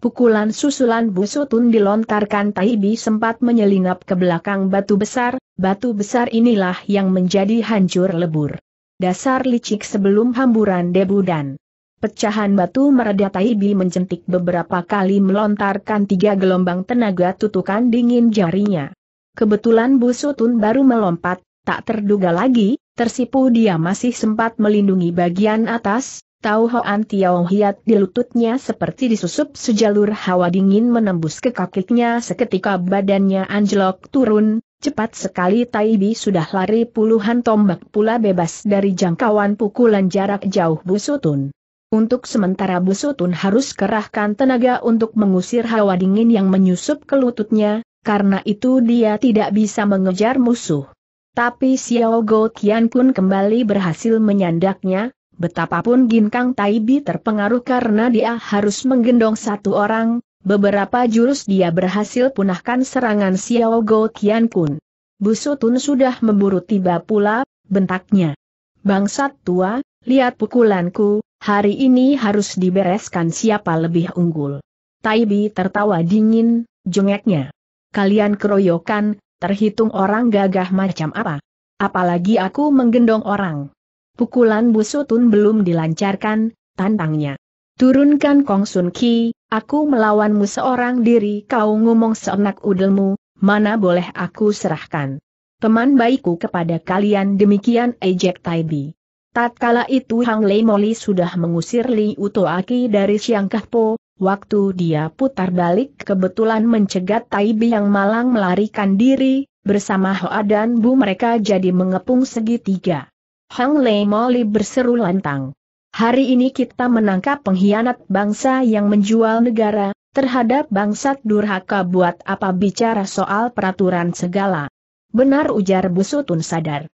Pukulan susulan Busutun dilontarkan Taibi sempat menyelinap ke belakang batu besar, batu besar inilah yang menjadi hancur lebur. Dasar licik sebelum hamburan debu dan Pecahan batu mereda Taibi mencentik beberapa kali melontarkan tiga gelombang tenaga tutukan dingin jarinya. Kebetulan Busutun baru melompat, tak terduga lagi, tersipu dia masih sempat melindungi bagian atas, tahu Hoan Tiao Hiat di lututnya seperti disusup sejalur hawa dingin menembus ke kakinya seketika badannya anjlok turun, cepat sekali Taibi sudah lari puluhan tombak pula bebas dari jangkauan pukulan jarak jauh Busutun. Untuk sementara Busutun harus kerahkan tenaga untuk mengusir hawa dingin yang menyusup ke lututnya, karena itu dia tidak bisa mengejar musuh. Tapi Xiao Go Qian Kun kembali berhasil menyandaknya, betapapun Ginkang Taibi terpengaruh karena dia harus menggendong satu orang, beberapa jurus dia berhasil punahkan serangan Xiao Go Qian Kun. Busutun sudah memburu tiba pula, bentaknya. Bangsat tua, lihat pukulanku, hari ini harus dibereskan siapa lebih unggul. Taibi tertawa dingin, jengeknya kalian keroyokan, terhitung orang gagah macam apa. Apalagi aku menggendong orang. Pukulan busutun belum dilancarkan, tantangnya. Turunkan Kong Sun Ki, aku melawanmu seorang diri kau ngomong seenak udelmu, mana boleh aku serahkan. Teman baikku kepada kalian demikian ejek Taibi. Tatkala itu Hang Lei Moli sudah mengusir Li Utoaki dari Siang Kahpo, Waktu dia putar balik kebetulan mencegat Taibi yang malang melarikan diri, bersama Hoa dan Bu mereka jadi mengepung segitiga. Hang Lei Moli berseru lantang. Hari ini kita menangkap pengkhianat bangsa yang menjual negara, terhadap bangsat durhaka buat apa bicara soal peraturan segala. Benar ujar Busutun sadar.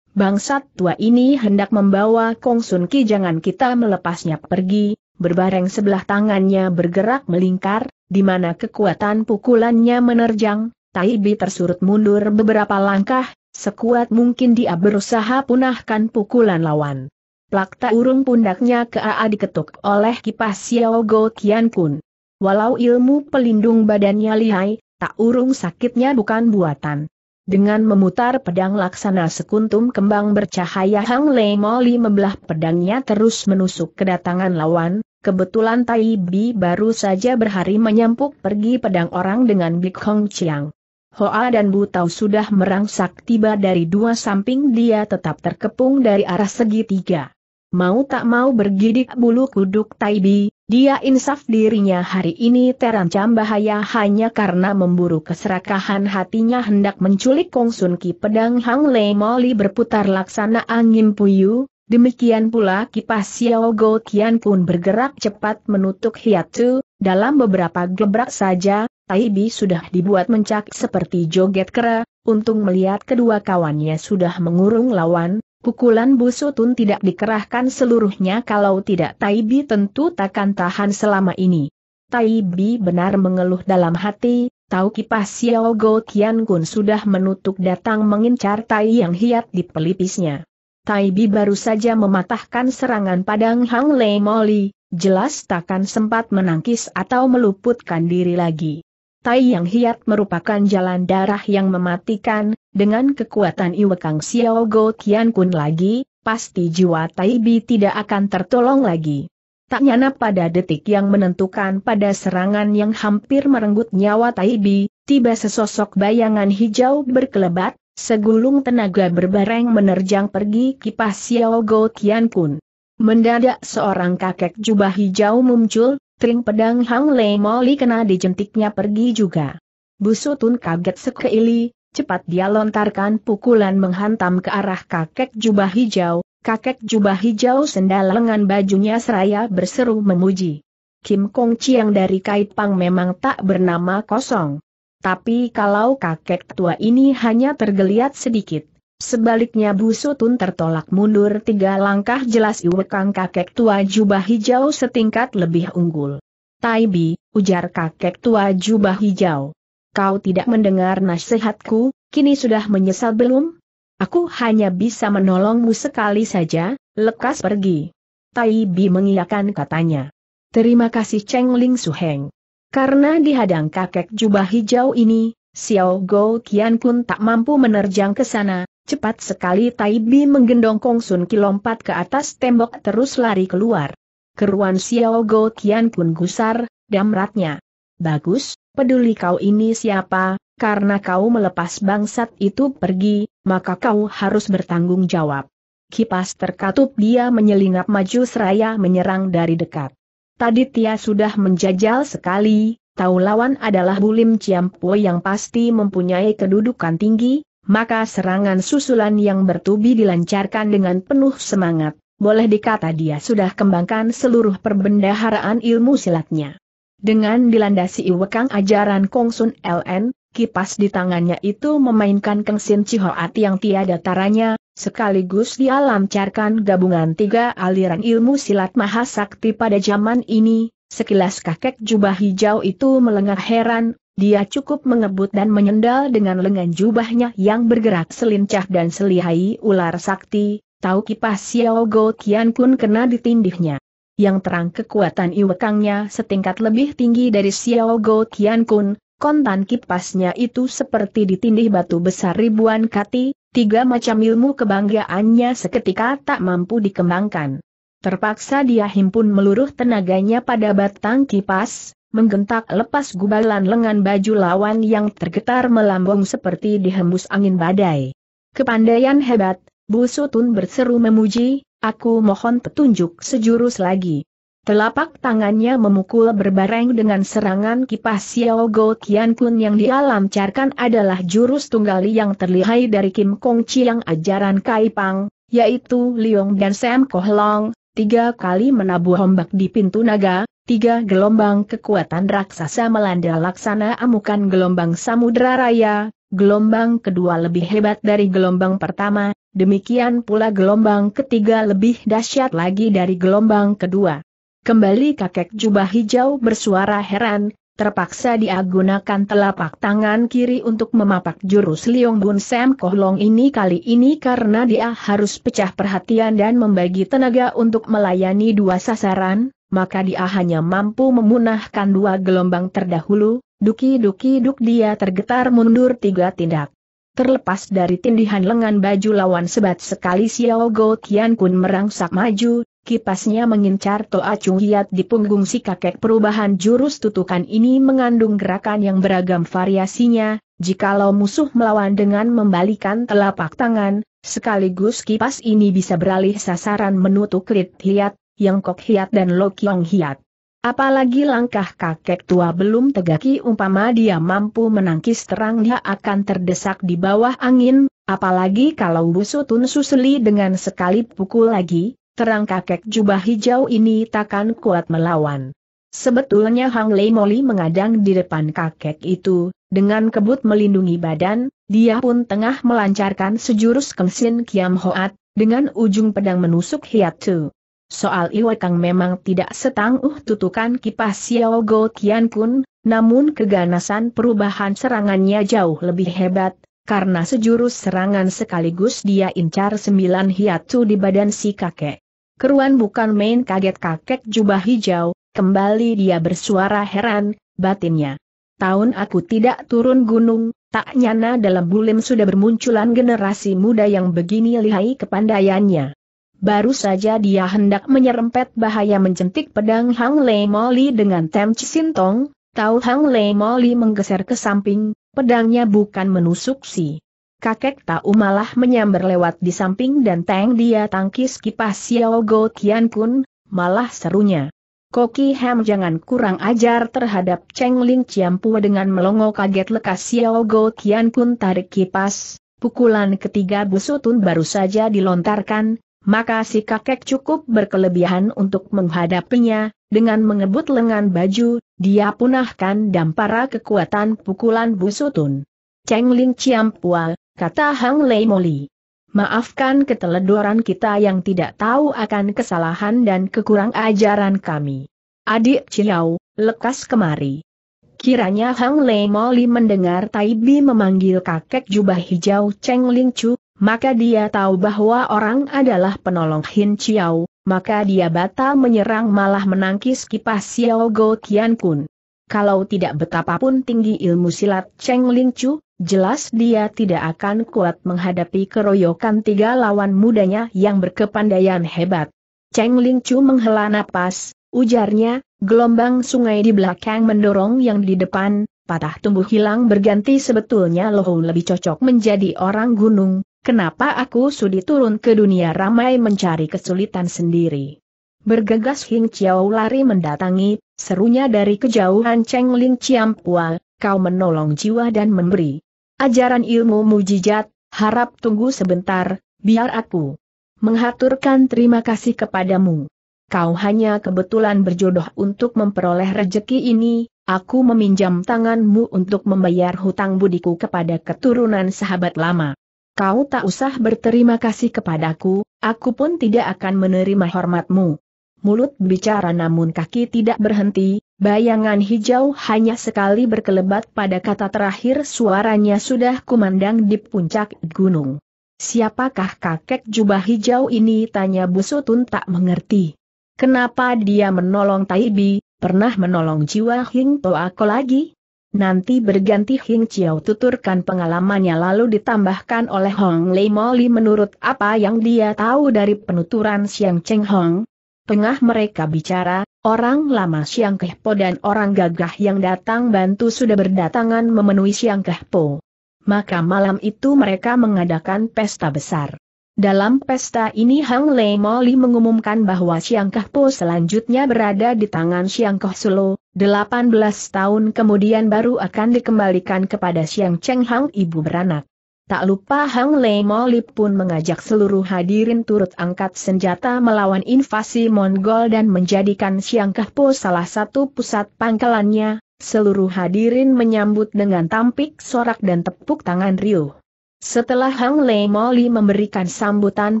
Bangsat tua ini hendak membawa Kong Sun Ki jangan kita melepasnya pergi, berbareng sebelah tangannya bergerak melingkar, di mana kekuatan pukulannya menerjang, Taibi tersurut mundur beberapa langkah, sekuat mungkin dia berusaha punahkan pukulan lawan. Plak tak urung pundaknya ke AA diketuk oleh kipas Xiao Go Qian Kun. Walau ilmu pelindung badannya lihai, tak urung sakitnya bukan buatan. Dengan memutar pedang laksana sekuntum kembang bercahaya Hang Lei Moli membelah pedangnya terus menusuk kedatangan lawan, Kebetulan Tai Bi baru saja berhari menyampuk pergi pedang orang dengan Big Hong Chiang. Hoa dan Bu Tau sudah merangsak tiba dari dua samping dia tetap terkepung dari arah segitiga. Mau tak mau bergidik bulu kuduk Tai Bi, dia insaf dirinya hari ini terancam bahaya hanya karena memburu keserakahan hatinya hendak menculik Kong Sun Ki pedang Hang Lei Moli berputar laksana angin puyuh, Demikian pula kipas Xiao Go Kian Kun bergerak cepat menutup hiatu, dalam beberapa gebrak saja, Tai Bi sudah dibuat mencak seperti joget kera, untung melihat kedua kawannya sudah mengurung lawan, pukulan busutun tidak dikerahkan seluruhnya kalau tidak Tai Bi tentu takkan tahan selama ini. Tai Bi benar mengeluh dalam hati, tahu kipas Xiao Go Kian Kun sudah menutup datang mengincar Tai yang hiat di pelipisnya. Taibi baru saja mematahkan serangan Padang Hang Lei Moli, jelas takkan sempat menangkis atau meluputkan diri lagi. Tai yang hiat merupakan jalan darah yang mematikan, dengan kekuatan Iwekang Xiao Go Kian Kun lagi, pasti jiwa Taibi tidak akan tertolong lagi. Tak nyana pada detik yang menentukan pada serangan yang hampir merenggut nyawa Taibi, tiba sesosok bayangan hijau berkelebat, Segulung tenaga berbareng menerjang pergi kipas Xiao Go Tian Kun. Mendadak seorang kakek jubah hijau muncul, tring pedang Hang Lei Moli kena dijentiknya pergi juga. Busutun kaget sekeili, cepat dia lontarkan pukulan menghantam ke arah kakek jubah hijau, kakek jubah hijau sendal lengan bajunya seraya berseru memuji. Kim Kong Chiang dari Kaipang memang tak bernama kosong. Tapi kalau kakek tua ini hanya tergeliat sedikit, sebaliknya Bu Sutun tertolak mundur tiga langkah jelas iwekang kakek tua jubah hijau setingkat lebih unggul. Taibi, ujar kakek tua jubah hijau. Kau tidak mendengar nasihatku, kini sudah menyesal belum? Aku hanya bisa menolongmu sekali saja, lekas pergi. Taibi mengiyakan katanya. Terima kasih Cheng Ling Suheng. Karena dihadang kakek jubah hijau ini, Xiao Go Qian pun tak mampu menerjang ke sana, cepat sekali Tai Bi menggendong Kong Sun Ki ke atas tembok terus lari keluar. Keruan Xiao Go Qian pun gusar, damratnya. Bagus, peduli kau ini siapa, karena kau melepas bangsat itu pergi, maka kau harus bertanggung jawab. Kipas terkatup dia menyelinap maju seraya menyerang dari dekat. Tadi Tia sudah menjajal sekali, tahu lawan adalah Bulim Ciampo yang pasti mempunyai kedudukan tinggi, maka serangan susulan yang bertubi dilancarkan dengan penuh semangat. Boleh dikata dia sudah kembangkan seluruh perbendaharaan ilmu silatnya. Dengan dilandasi iwekang ajaran Kongsun LN, kipas di tangannya itu memainkan kengsin cihoat yang tiada taranya, Sekaligus dialamcarkan gabungan tiga aliran ilmu silat mahasakti pada zaman ini, sekilas kakek jubah hijau itu melengah heran, dia cukup mengebut dan menyendal dengan lengan jubahnya yang bergerak selincah dan selihai ular sakti, tahu kipas Xiao Go Kian Kun kena ditindihnya. Yang terang kekuatan iwekangnya setingkat lebih tinggi dari Xiao Go Kian Kun, kontan kipasnya itu seperti ditindih batu besar ribuan kati, Tiga macam ilmu kebanggaannya seketika tak mampu dikembangkan. Terpaksa dia himpun meluruh tenaganya pada batang kipas, menggentak lepas gubalan lengan baju lawan yang tergetar melambung seperti dihembus angin badai. Kepandaian hebat, Bu Sutun berseru memuji, aku mohon petunjuk sejurus lagi. Telapak tangannya memukul berbareng dengan serangan kipas Xiao Go Tian Kun yang dialamcarkan adalah jurus tunggal yang terlihai dari Kim Kong yang ajaran Kai Pang, yaitu Liong dan Sam Koh Long, tiga kali menabuh ombak di pintu naga, tiga gelombang kekuatan raksasa melanda laksana amukan gelombang samudera raya, gelombang kedua lebih hebat dari gelombang pertama, demikian pula gelombang ketiga lebih dahsyat lagi dari gelombang kedua. Kembali kakek jubah hijau bersuara heran, terpaksa dia gunakan telapak tangan kiri untuk memapak jurus Liong Bun Sam Kohlong ini kali ini karena dia harus pecah perhatian dan membagi tenaga untuk melayani dua sasaran, maka dia hanya mampu memunahkan dua gelombang terdahulu, duki-duki duk dia tergetar mundur tiga tindak. Terlepas dari tindihan lengan baju lawan sebat sekali Xiao Go Tian Kun merangsak maju, Kipasnya mengincar Toa Chung Hiat di punggung si kakek perubahan jurus tutukan ini mengandung gerakan yang beragam variasinya, jikalau musuh melawan dengan membalikan telapak tangan, sekaligus kipas ini bisa beralih sasaran menutup Rit Hiat, Yang Kok Hiat dan Lo Kiong Hiat. Apalagi langkah kakek tua belum tegaki umpama dia mampu menangkis terang dia akan terdesak di bawah angin, apalagi kalau tun Suseli dengan sekali pukul lagi, terang kakek jubah hijau ini takkan kuat melawan. Sebetulnya Hang Lei Moli mengadang di depan kakek itu, dengan kebut melindungi badan, dia pun tengah melancarkan sejurus Kengsin Kiam Hoat, dengan ujung pedang menusuk hiat tu. Soal Iwakang memang tidak setangguh tutukan kipas Xiao Go Kian Kun, namun keganasan perubahan serangannya jauh lebih hebat, karena sejurus serangan sekaligus dia incar sembilan hiatu di badan si kakek. Keruan bukan main kaget kakek jubah hijau, kembali dia bersuara heran, batinnya. Tahun aku tidak turun gunung, tak nyana dalam bulim sudah bermunculan generasi muda yang begini lihai kepandaiannya. Baru saja dia hendak menyerempet bahaya mencentik pedang Hang Lei Moli dengan Tem Sintong, tahu Hang Lei Moli menggeser ke samping, pedangnya bukan menusuk si kakek Tau malah menyambar lewat di samping dan teng dia tangkis kipas Xiao Go Tian Kun, malah serunya. Koki Ham jangan kurang ajar terhadap Cheng Ling Pua dengan melongo kaget lekas Xiao Go Tian Kun tarik kipas, pukulan ketiga busutun baru saja dilontarkan, maka si kakek cukup berkelebihan untuk menghadapinya, dengan mengebut lengan baju, dia punahkan dampara kekuatan pukulan busutun. Cheng Ling Chiampua, kata Hang Lei Moli. Maafkan keteledoran kita yang tidak tahu akan kesalahan dan kekurang ajaran kami. Adik Ciao, lekas kemari. Kiranya Hang Lei Moli mendengar Taibi memanggil kakek jubah hijau Cheng Ling Chu, maka dia tahu bahwa orang adalah penolong Hin Ciao, maka dia batal menyerang malah menangkis kipas Xiao Go Kian Kun. Kalau tidak betapapun tinggi ilmu silat Cheng Ling Chu, jelas dia tidak akan kuat menghadapi keroyokan tiga lawan mudanya yang berkepandaian hebat. Cheng Ling Chu menghela napas, ujarnya, gelombang sungai di belakang mendorong yang di depan, patah tumbuh hilang berganti sebetulnya loh lebih cocok menjadi orang gunung, kenapa aku sudi turun ke dunia ramai mencari kesulitan sendiri. Bergegas Hing Chiao lari mendatangi, serunya dari kejauhan Cheng Ling Chiam Pua, kau menolong jiwa dan memberi. Ajaran ilmu mujizat, harap tunggu sebentar, biar aku menghaturkan terima kasih kepadamu. Kau hanya kebetulan berjodoh untuk memperoleh rejeki ini, aku meminjam tanganmu untuk membayar hutang budiku kepada keturunan sahabat lama. Kau tak usah berterima kasih kepadaku, aku pun tidak akan menerima hormatmu. Mulut bicara namun kaki tidak berhenti, Bayangan hijau hanya sekali berkelebat pada kata terakhir suaranya sudah kumandang di puncak gunung. Siapakah kakek jubah hijau ini tanya Busutun tak mengerti. Kenapa dia menolong Taibi, pernah menolong jiwa Hing Toako lagi? Nanti berganti Hing Chiao tuturkan pengalamannya lalu ditambahkan oleh Hong Lei Moli menurut apa yang dia tahu dari penuturan Siang Cheng Hong. Tengah mereka bicara, Orang lama Siang Kehpo dan orang gagah yang datang bantu sudah berdatangan memenuhi Siang Kehpo. Maka malam itu mereka mengadakan pesta besar. Dalam pesta ini Hang Lei Moli mengumumkan bahwa Siang Kehpo selanjutnya berada di tangan Siang Koh Sulo, 18 tahun kemudian baru akan dikembalikan kepada Siang Cheng Hang ibu beranak. Tak lupa Hang Lei Molip pun mengajak seluruh hadirin turut angkat senjata melawan invasi Mongol dan menjadikan Siang Kahpo salah satu pusat pangkalannya, seluruh hadirin menyambut dengan tampik sorak dan tepuk tangan Rio. Setelah Hang Lei Moli memberikan sambutan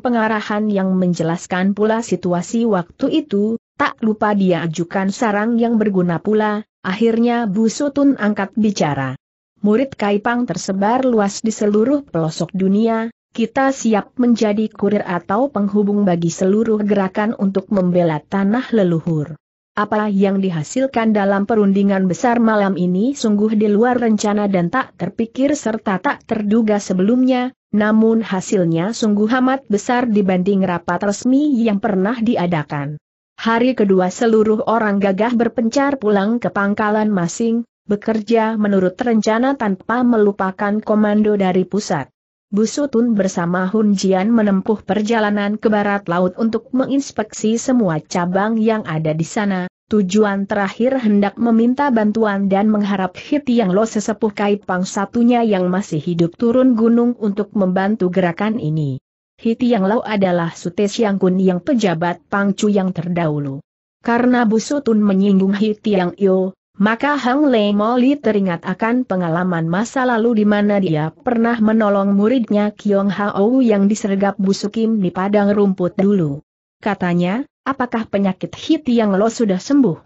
pengarahan yang menjelaskan pula situasi waktu itu, tak lupa dia ajukan sarang yang berguna pula, akhirnya Bu Sutun angkat bicara murid Kaipang tersebar luas di seluruh pelosok dunia, kita siap menjadi kurir atau penghubung bagi seluruh gerakan untuk membela tanah leluhur. Apa yang dihasilkan dalam perundingan besar malam ini sungguh di luar rencana dan tak terpikir serta tak terduga sebelumnya, namun hasilnya sungguh amat besar dibanding rapat resmi yang pernah diadakan. Hari kedua seluruh orang gagah berpencar pulang ke pangkalan masing, bekerja menurut rencana tanpa melupakan komando dari pusat. Busutun bersama Hun Jian menempuh perjalanan ke barat laut untuk menginspeksi semua cabang yang ada di sana, tujuan terakhir hendak meminta bantuan dan mengharap Hitiang Yang Lo sesepuh Kaipang satunya yang masih hidup turun gunung untuk membantu gerakan ini. Hitiang Yang lo adalah Sute Siang Kun yang pejabat Pangcu yang terdahulu. Karena Busutun menyinggung Hitiang Yang Yo, maka Hang Lei Moli teringat akan pengalaman masa lalu di mana dia pernah menolong muridnya Kiong Hao yang disergap busukim di padang rumput dulu. Katanya, apakah penyakit hit yang lo sudah sembuh?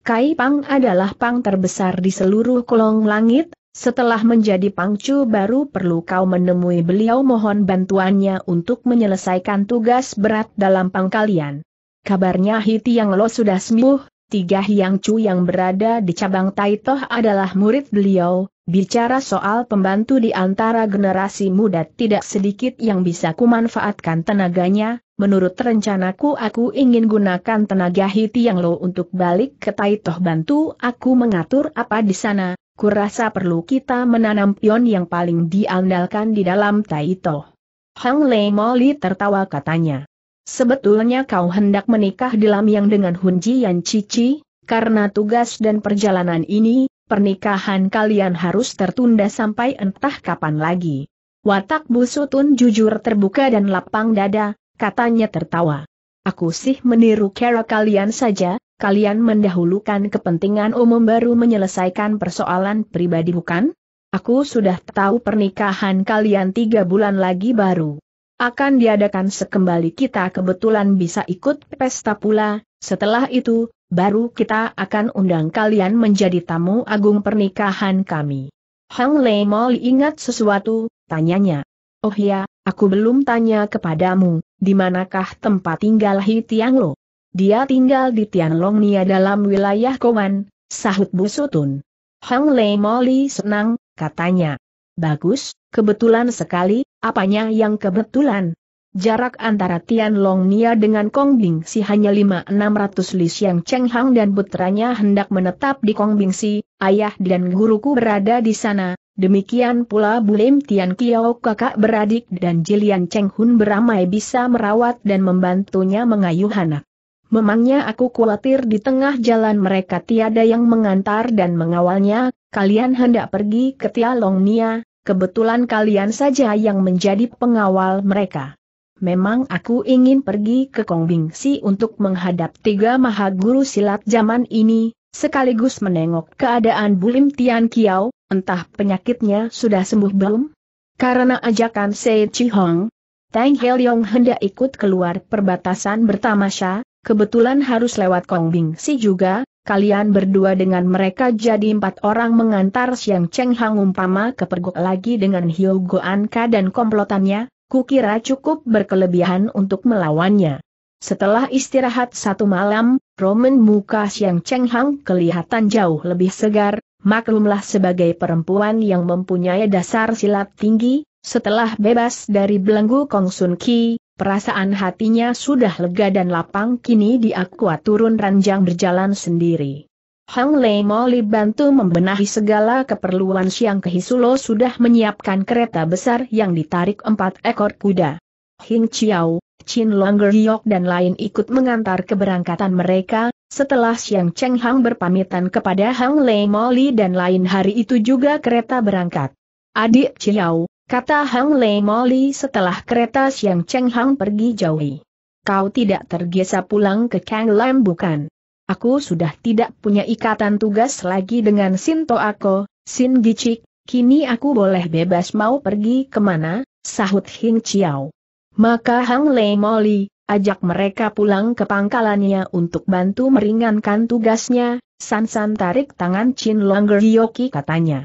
Kai Pang adalah pang terbesar di seluruh kolong langit, setelah menjadi pangcu baru perlu kau menemui beliau mohon bantuannya untuk menyelesaikan tugas berat dalam pang kalian. Kabarnya Hiti yang lo sudah sembuh, tiga hiang Chu yang berada di cabang Taitoh adalah murid beliau, bicara soal pembantu di antara generasi muda tidak sedikit yang bisa kumanfaatkan tenaganya, menurut rencanaku aku ingin gunakan tenaga Hiti yang Lo untuk balik ke Taitoh bantu aku mengatur apa di sana, kurasa perlu kita menanam pion yang paling diandalkan di dalam Taitoh. Hang Lei Moli tertawa katanya. Sebetulnya kau hendak menikah di Lam Yang dengan Hun Ji Cici, karena tugas dan perjalanan ini, pernikahan kalian harus tertunda sampai entah kapan lagi. Watak Busutun jujur terbuka dan lapang dada, katanya tertawa. Aku sih meniru cara kalian saja, kalian mendahulukan kepentingan umum baru menyelesaikan persoalan pribadi bukan? Aku sudah tahu pernikahan kalian tiga bulan lagi baru. Akan diadakan sekembali kita kebetulan bisa ikut pesta pula, setelah itu, baru kita akan undang kalian menjadi tamu agung pernikahan kami. Hang Lei mau ingat sesuatu, tanyanya. Oh ya, aku belum tanya kepadamu, di manakah tempat tinggal Hi Tiang Lo? Dia tinggal di Tianlong Nia dalam wilayah Kowan, sahut Busutun. Hang Lei Moli senang, katanya. Bagus, kebetulan sekali, apanya yang kebetulan? Jarak antara Tian Long Nia dengan Kong Bing Si hanya 5-600 li Yang Cheng Hang dan putranya hendak menetap di Kong Bing Si, ayah dan guruku berada di sana, demikian pula Bulim Tian Kiao kakak beradik dan Jilian Cheng Hun beramai bisa merawat dan membantunya mengayuh anak. Memangnya aku khawatir di tengah jalan mereka tiada yang mengantar dan mengawalnya, kalian hendak pergi ke Tialongnia, kebetulan kalian saja yang menjadi pengawal mereka. Memang aku ingin pergi ke Si untuk menghadap tiga maha guru silat zaman ini, sekaligus menengok keadaan Bulim Tian Kiao, entah penyakitnya sudah sembuh belum? Karena ajakan Sei Chihong, Tang Heliong hendak ikut keluar perbatasan bertamasya, kebetulan harus lewat Kongbing Si juga, kalian berdua dengan mereka jadi empat orang mengantar Siang Cheng Hang umpama kepergok lagi dengan Hyo anka dan komplotannya, kukira cukup berkelebihan untuk melawannya. Setelah istirahat satu malam, Roman muka Siang Cheng Hang kelihatan jauh lebih segar, maklumlah sebagai perempuan yang mempunyai dasar silat tinggi, setelah bebas dari belenggu Kong Sun Ki, Perasaan hatinya sudah lega dan lapang kini dia kuat turun ranjang berjalan sendiri. Hang Lei Moli bantu membenahi segala keperluan Siang Kehisulo sudah menyiapkan kereta besar yang ditarik empat ekor kuda. Hing Chiao, Chin Longer Yok dan lain ikut mengantar keberangkatan mereka, setelah Siang Cheng Hang berpamitan kepada Hang Lei Moli dan lain hari itu juga kereta berangkat. Adik Chiao, Kata Hang Lei Moli setelah kereta Siang Cheng Hang pergi jauhi. Kau tidak tergesa pulang ke Kang Lam bukan? Aku sudah tidak punya ikatan tugas lagi dengan Sinto Ako, Sin Gicik, kini aku boleh bebas mau pergi kemana, sahut Hing Chiao. Maka Hang Lei Moli, ajak mereka pulang ke pangkalannya untuk bantu meringankan tugasnya, San San tarik tangan Chin Longer Yoki katanya.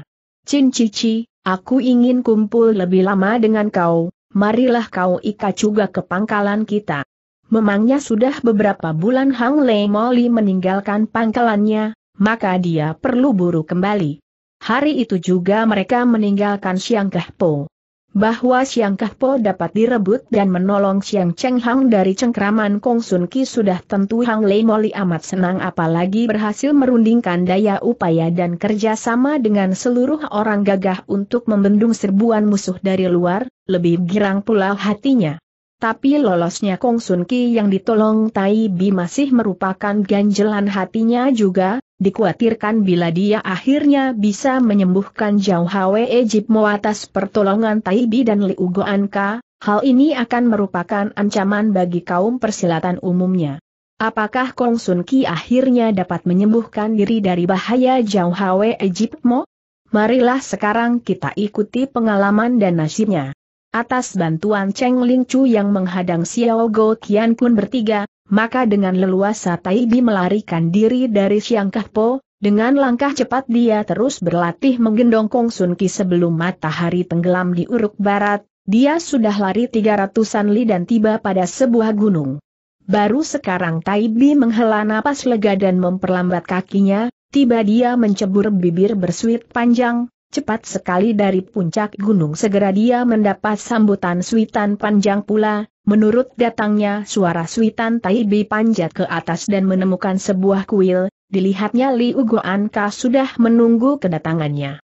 Cin Cici, aku ingin kumpul lebih lama dengan kau, marilah kau ikat juga ke pangkalan kita. Memangnya sudah beberapa bulan Hang Lei Moli meninggalkan pangkalannya, maka dia perlu buru kembali. Hari itu juga mereka meninggalkan Siang Kehpo bahwa Xiang Kahpo dapat direbut dan menolong Siang Cheng Hang dari cengkraman Kong Sun Ki sudah tentu Hang Lei Moli amat senang apalagi berhasil merundingkan daya upaya dan kerjasama dengan seluruh orang gagah untuk membendung serbuan musuh dari luar, lebih girang pula hatinya. Tapi lolosnya Kong Sun Ki yang ditolong Tai Bi masih merupakan ganjelan hatinya juga, Dikhawatirkan bila dia akhirnya bisa menyembuhkan Jauh Hwe Mo atas pertolongan Taibi dan Liu Goanka, hal ini akan merupakan ancaman bagi kaum persilatan umumnya. Apakah Kong Sun Ki akhirnya dapat menyembuhkan diri dari bahaya Jauh Hwe Mo? Marilah sekarang kita ikuti pengalaman dan nasibnya. Atas bantuan Cheng Ling Chu yang menghadang Xiao Go Qian Kun bertiga, maka dengan leluasa Tai Bi melarikan diri dari Siang Kahpo, dengan langkah cepat dia terus berlatih menggendong Kong Sun Ki sebelum matahari tenggelam di uruk barat, dia sudah lari tiga ratusan li dan tiba pada sebuah gunung. Baru sekarang Tai Bi menghela napas lega dan memperlambat kakinya, tiba dia mencebur bibir bersuit panjang, Cepat sekali dari puncak gunung segera dia mendapat sambutan suitan panjang pula, menurut datangnya suara suitan Taibi panjat ke atas dan menemukan sebuah kuil, dilihatnya Liu Ugoan Ka sudah menunggu kedatangannya.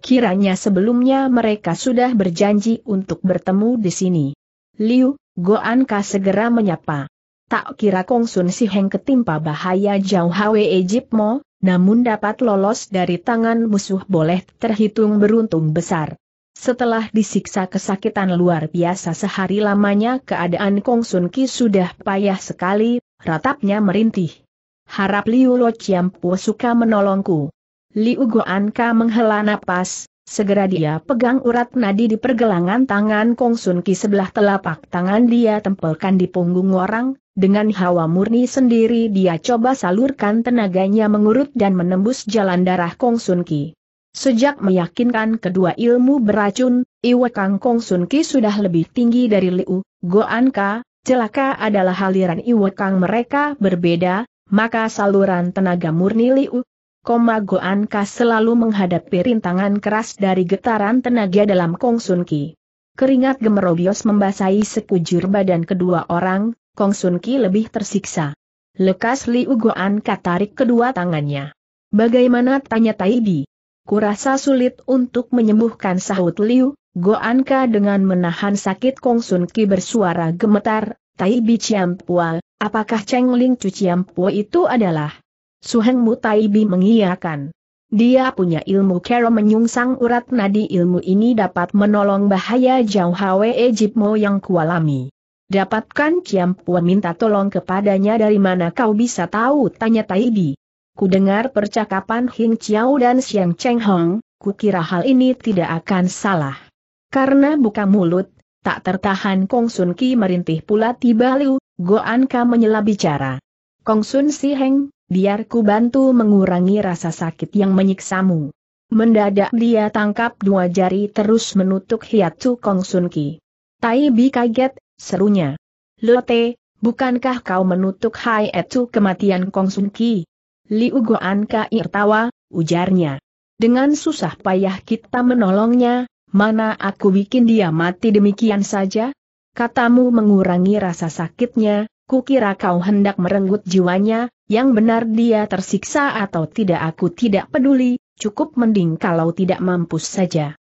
Kiranya sebelumnya mereka sudah berjanji untuk bertemu di sini. Liu, Goan Ka segera menyapa. Tak kira Kong Sun Si Heng ketimpa bahaya jauh Hwe Ejipmo, namun dapat lolos dari tangan musuh boleh terhitung beruntung besar. Setelah disiksa kesakitan luar biasa sehari lamanya keadaan Kong Sun Ki sudah payah sekali, ratapnya merintih. Harap Liu Lo Po suka menolongku. Liu Ka menghela napas, segera dia pegang urat nadi di pergelangan tangan Kong Sun Ki sebelah telapak tangan dia tempelkan di punggung orang, dengan hawa murni sendiri dia coba salurkan tenaganya mengurut dan menembus jalan darah Kong Sun Ki. Sejak meyakinkan kedua ilmu beracun, Iwe Kang Kong Sun Ki sudah lebih tinggi dari Liu, Goan Ka, celaka adalah haliran Iwe Kang mereka berbeda, maka saluran tenaga murni Liu, Koma Goan Ka selalu menghadapi rintangan keras dari getaran tenaga dalam Kong Sun Ki. Keringat gemerobios membasahi sekujur badan kedua orang, Kong Sun Ki lebih tersiksa. Lekas Liu Goan katarik kedua tangannya. Bagaimana tanya Taidi? Kurasa sulit untuk menyembuhkan sahut Liu, Goanka dengan menahan sakit Kong Sun Ki bersuara gemetar, Taibi Ciampua, apakah Cheng Ling Cu Ciampua itu adalah? Suhengmu Taibi mengiyakan. Dia punya ilmu kero menyungsang urat nadi ilmu ini dapat menolong bahaya jauh Hwe Ejipmo yang kualami. Dapatkan Kiam Puan minta tolong kepadanya dari mana kau bisa tahu tanya Tai Ku dengar percakapan Hing Chiao dan Xiang Cheng Hong, kukira hal ini tidak akan salah. Karena buka mulut, tak tertahan Kong Sun Ki merintih pula tiba Liu, Goan Ka menyela bicara. Kong Sun Si Heng, biar ku bantu mengurangi rasa sakit yang menyiksamu. Mendadak dia tangkap dua jari terus menutup hiatu Kong Sun Ki. Tai Bi kaget, serunya. Lote, bukankah kau menutup Hai Etu kematian Kong Sun Ki? Liu Goan Kai tertawa, ujarnya. Dengan susah payah kita menolongnya, mana aku bikin dia mati demikian saja? Katamu mengurangi rasa sakitnya, kukira kau hendak merenggut jiwanya, yang benar dia tersiksa atau tidak aku tidak peduli, cukup mending kalau tidak mampus saja.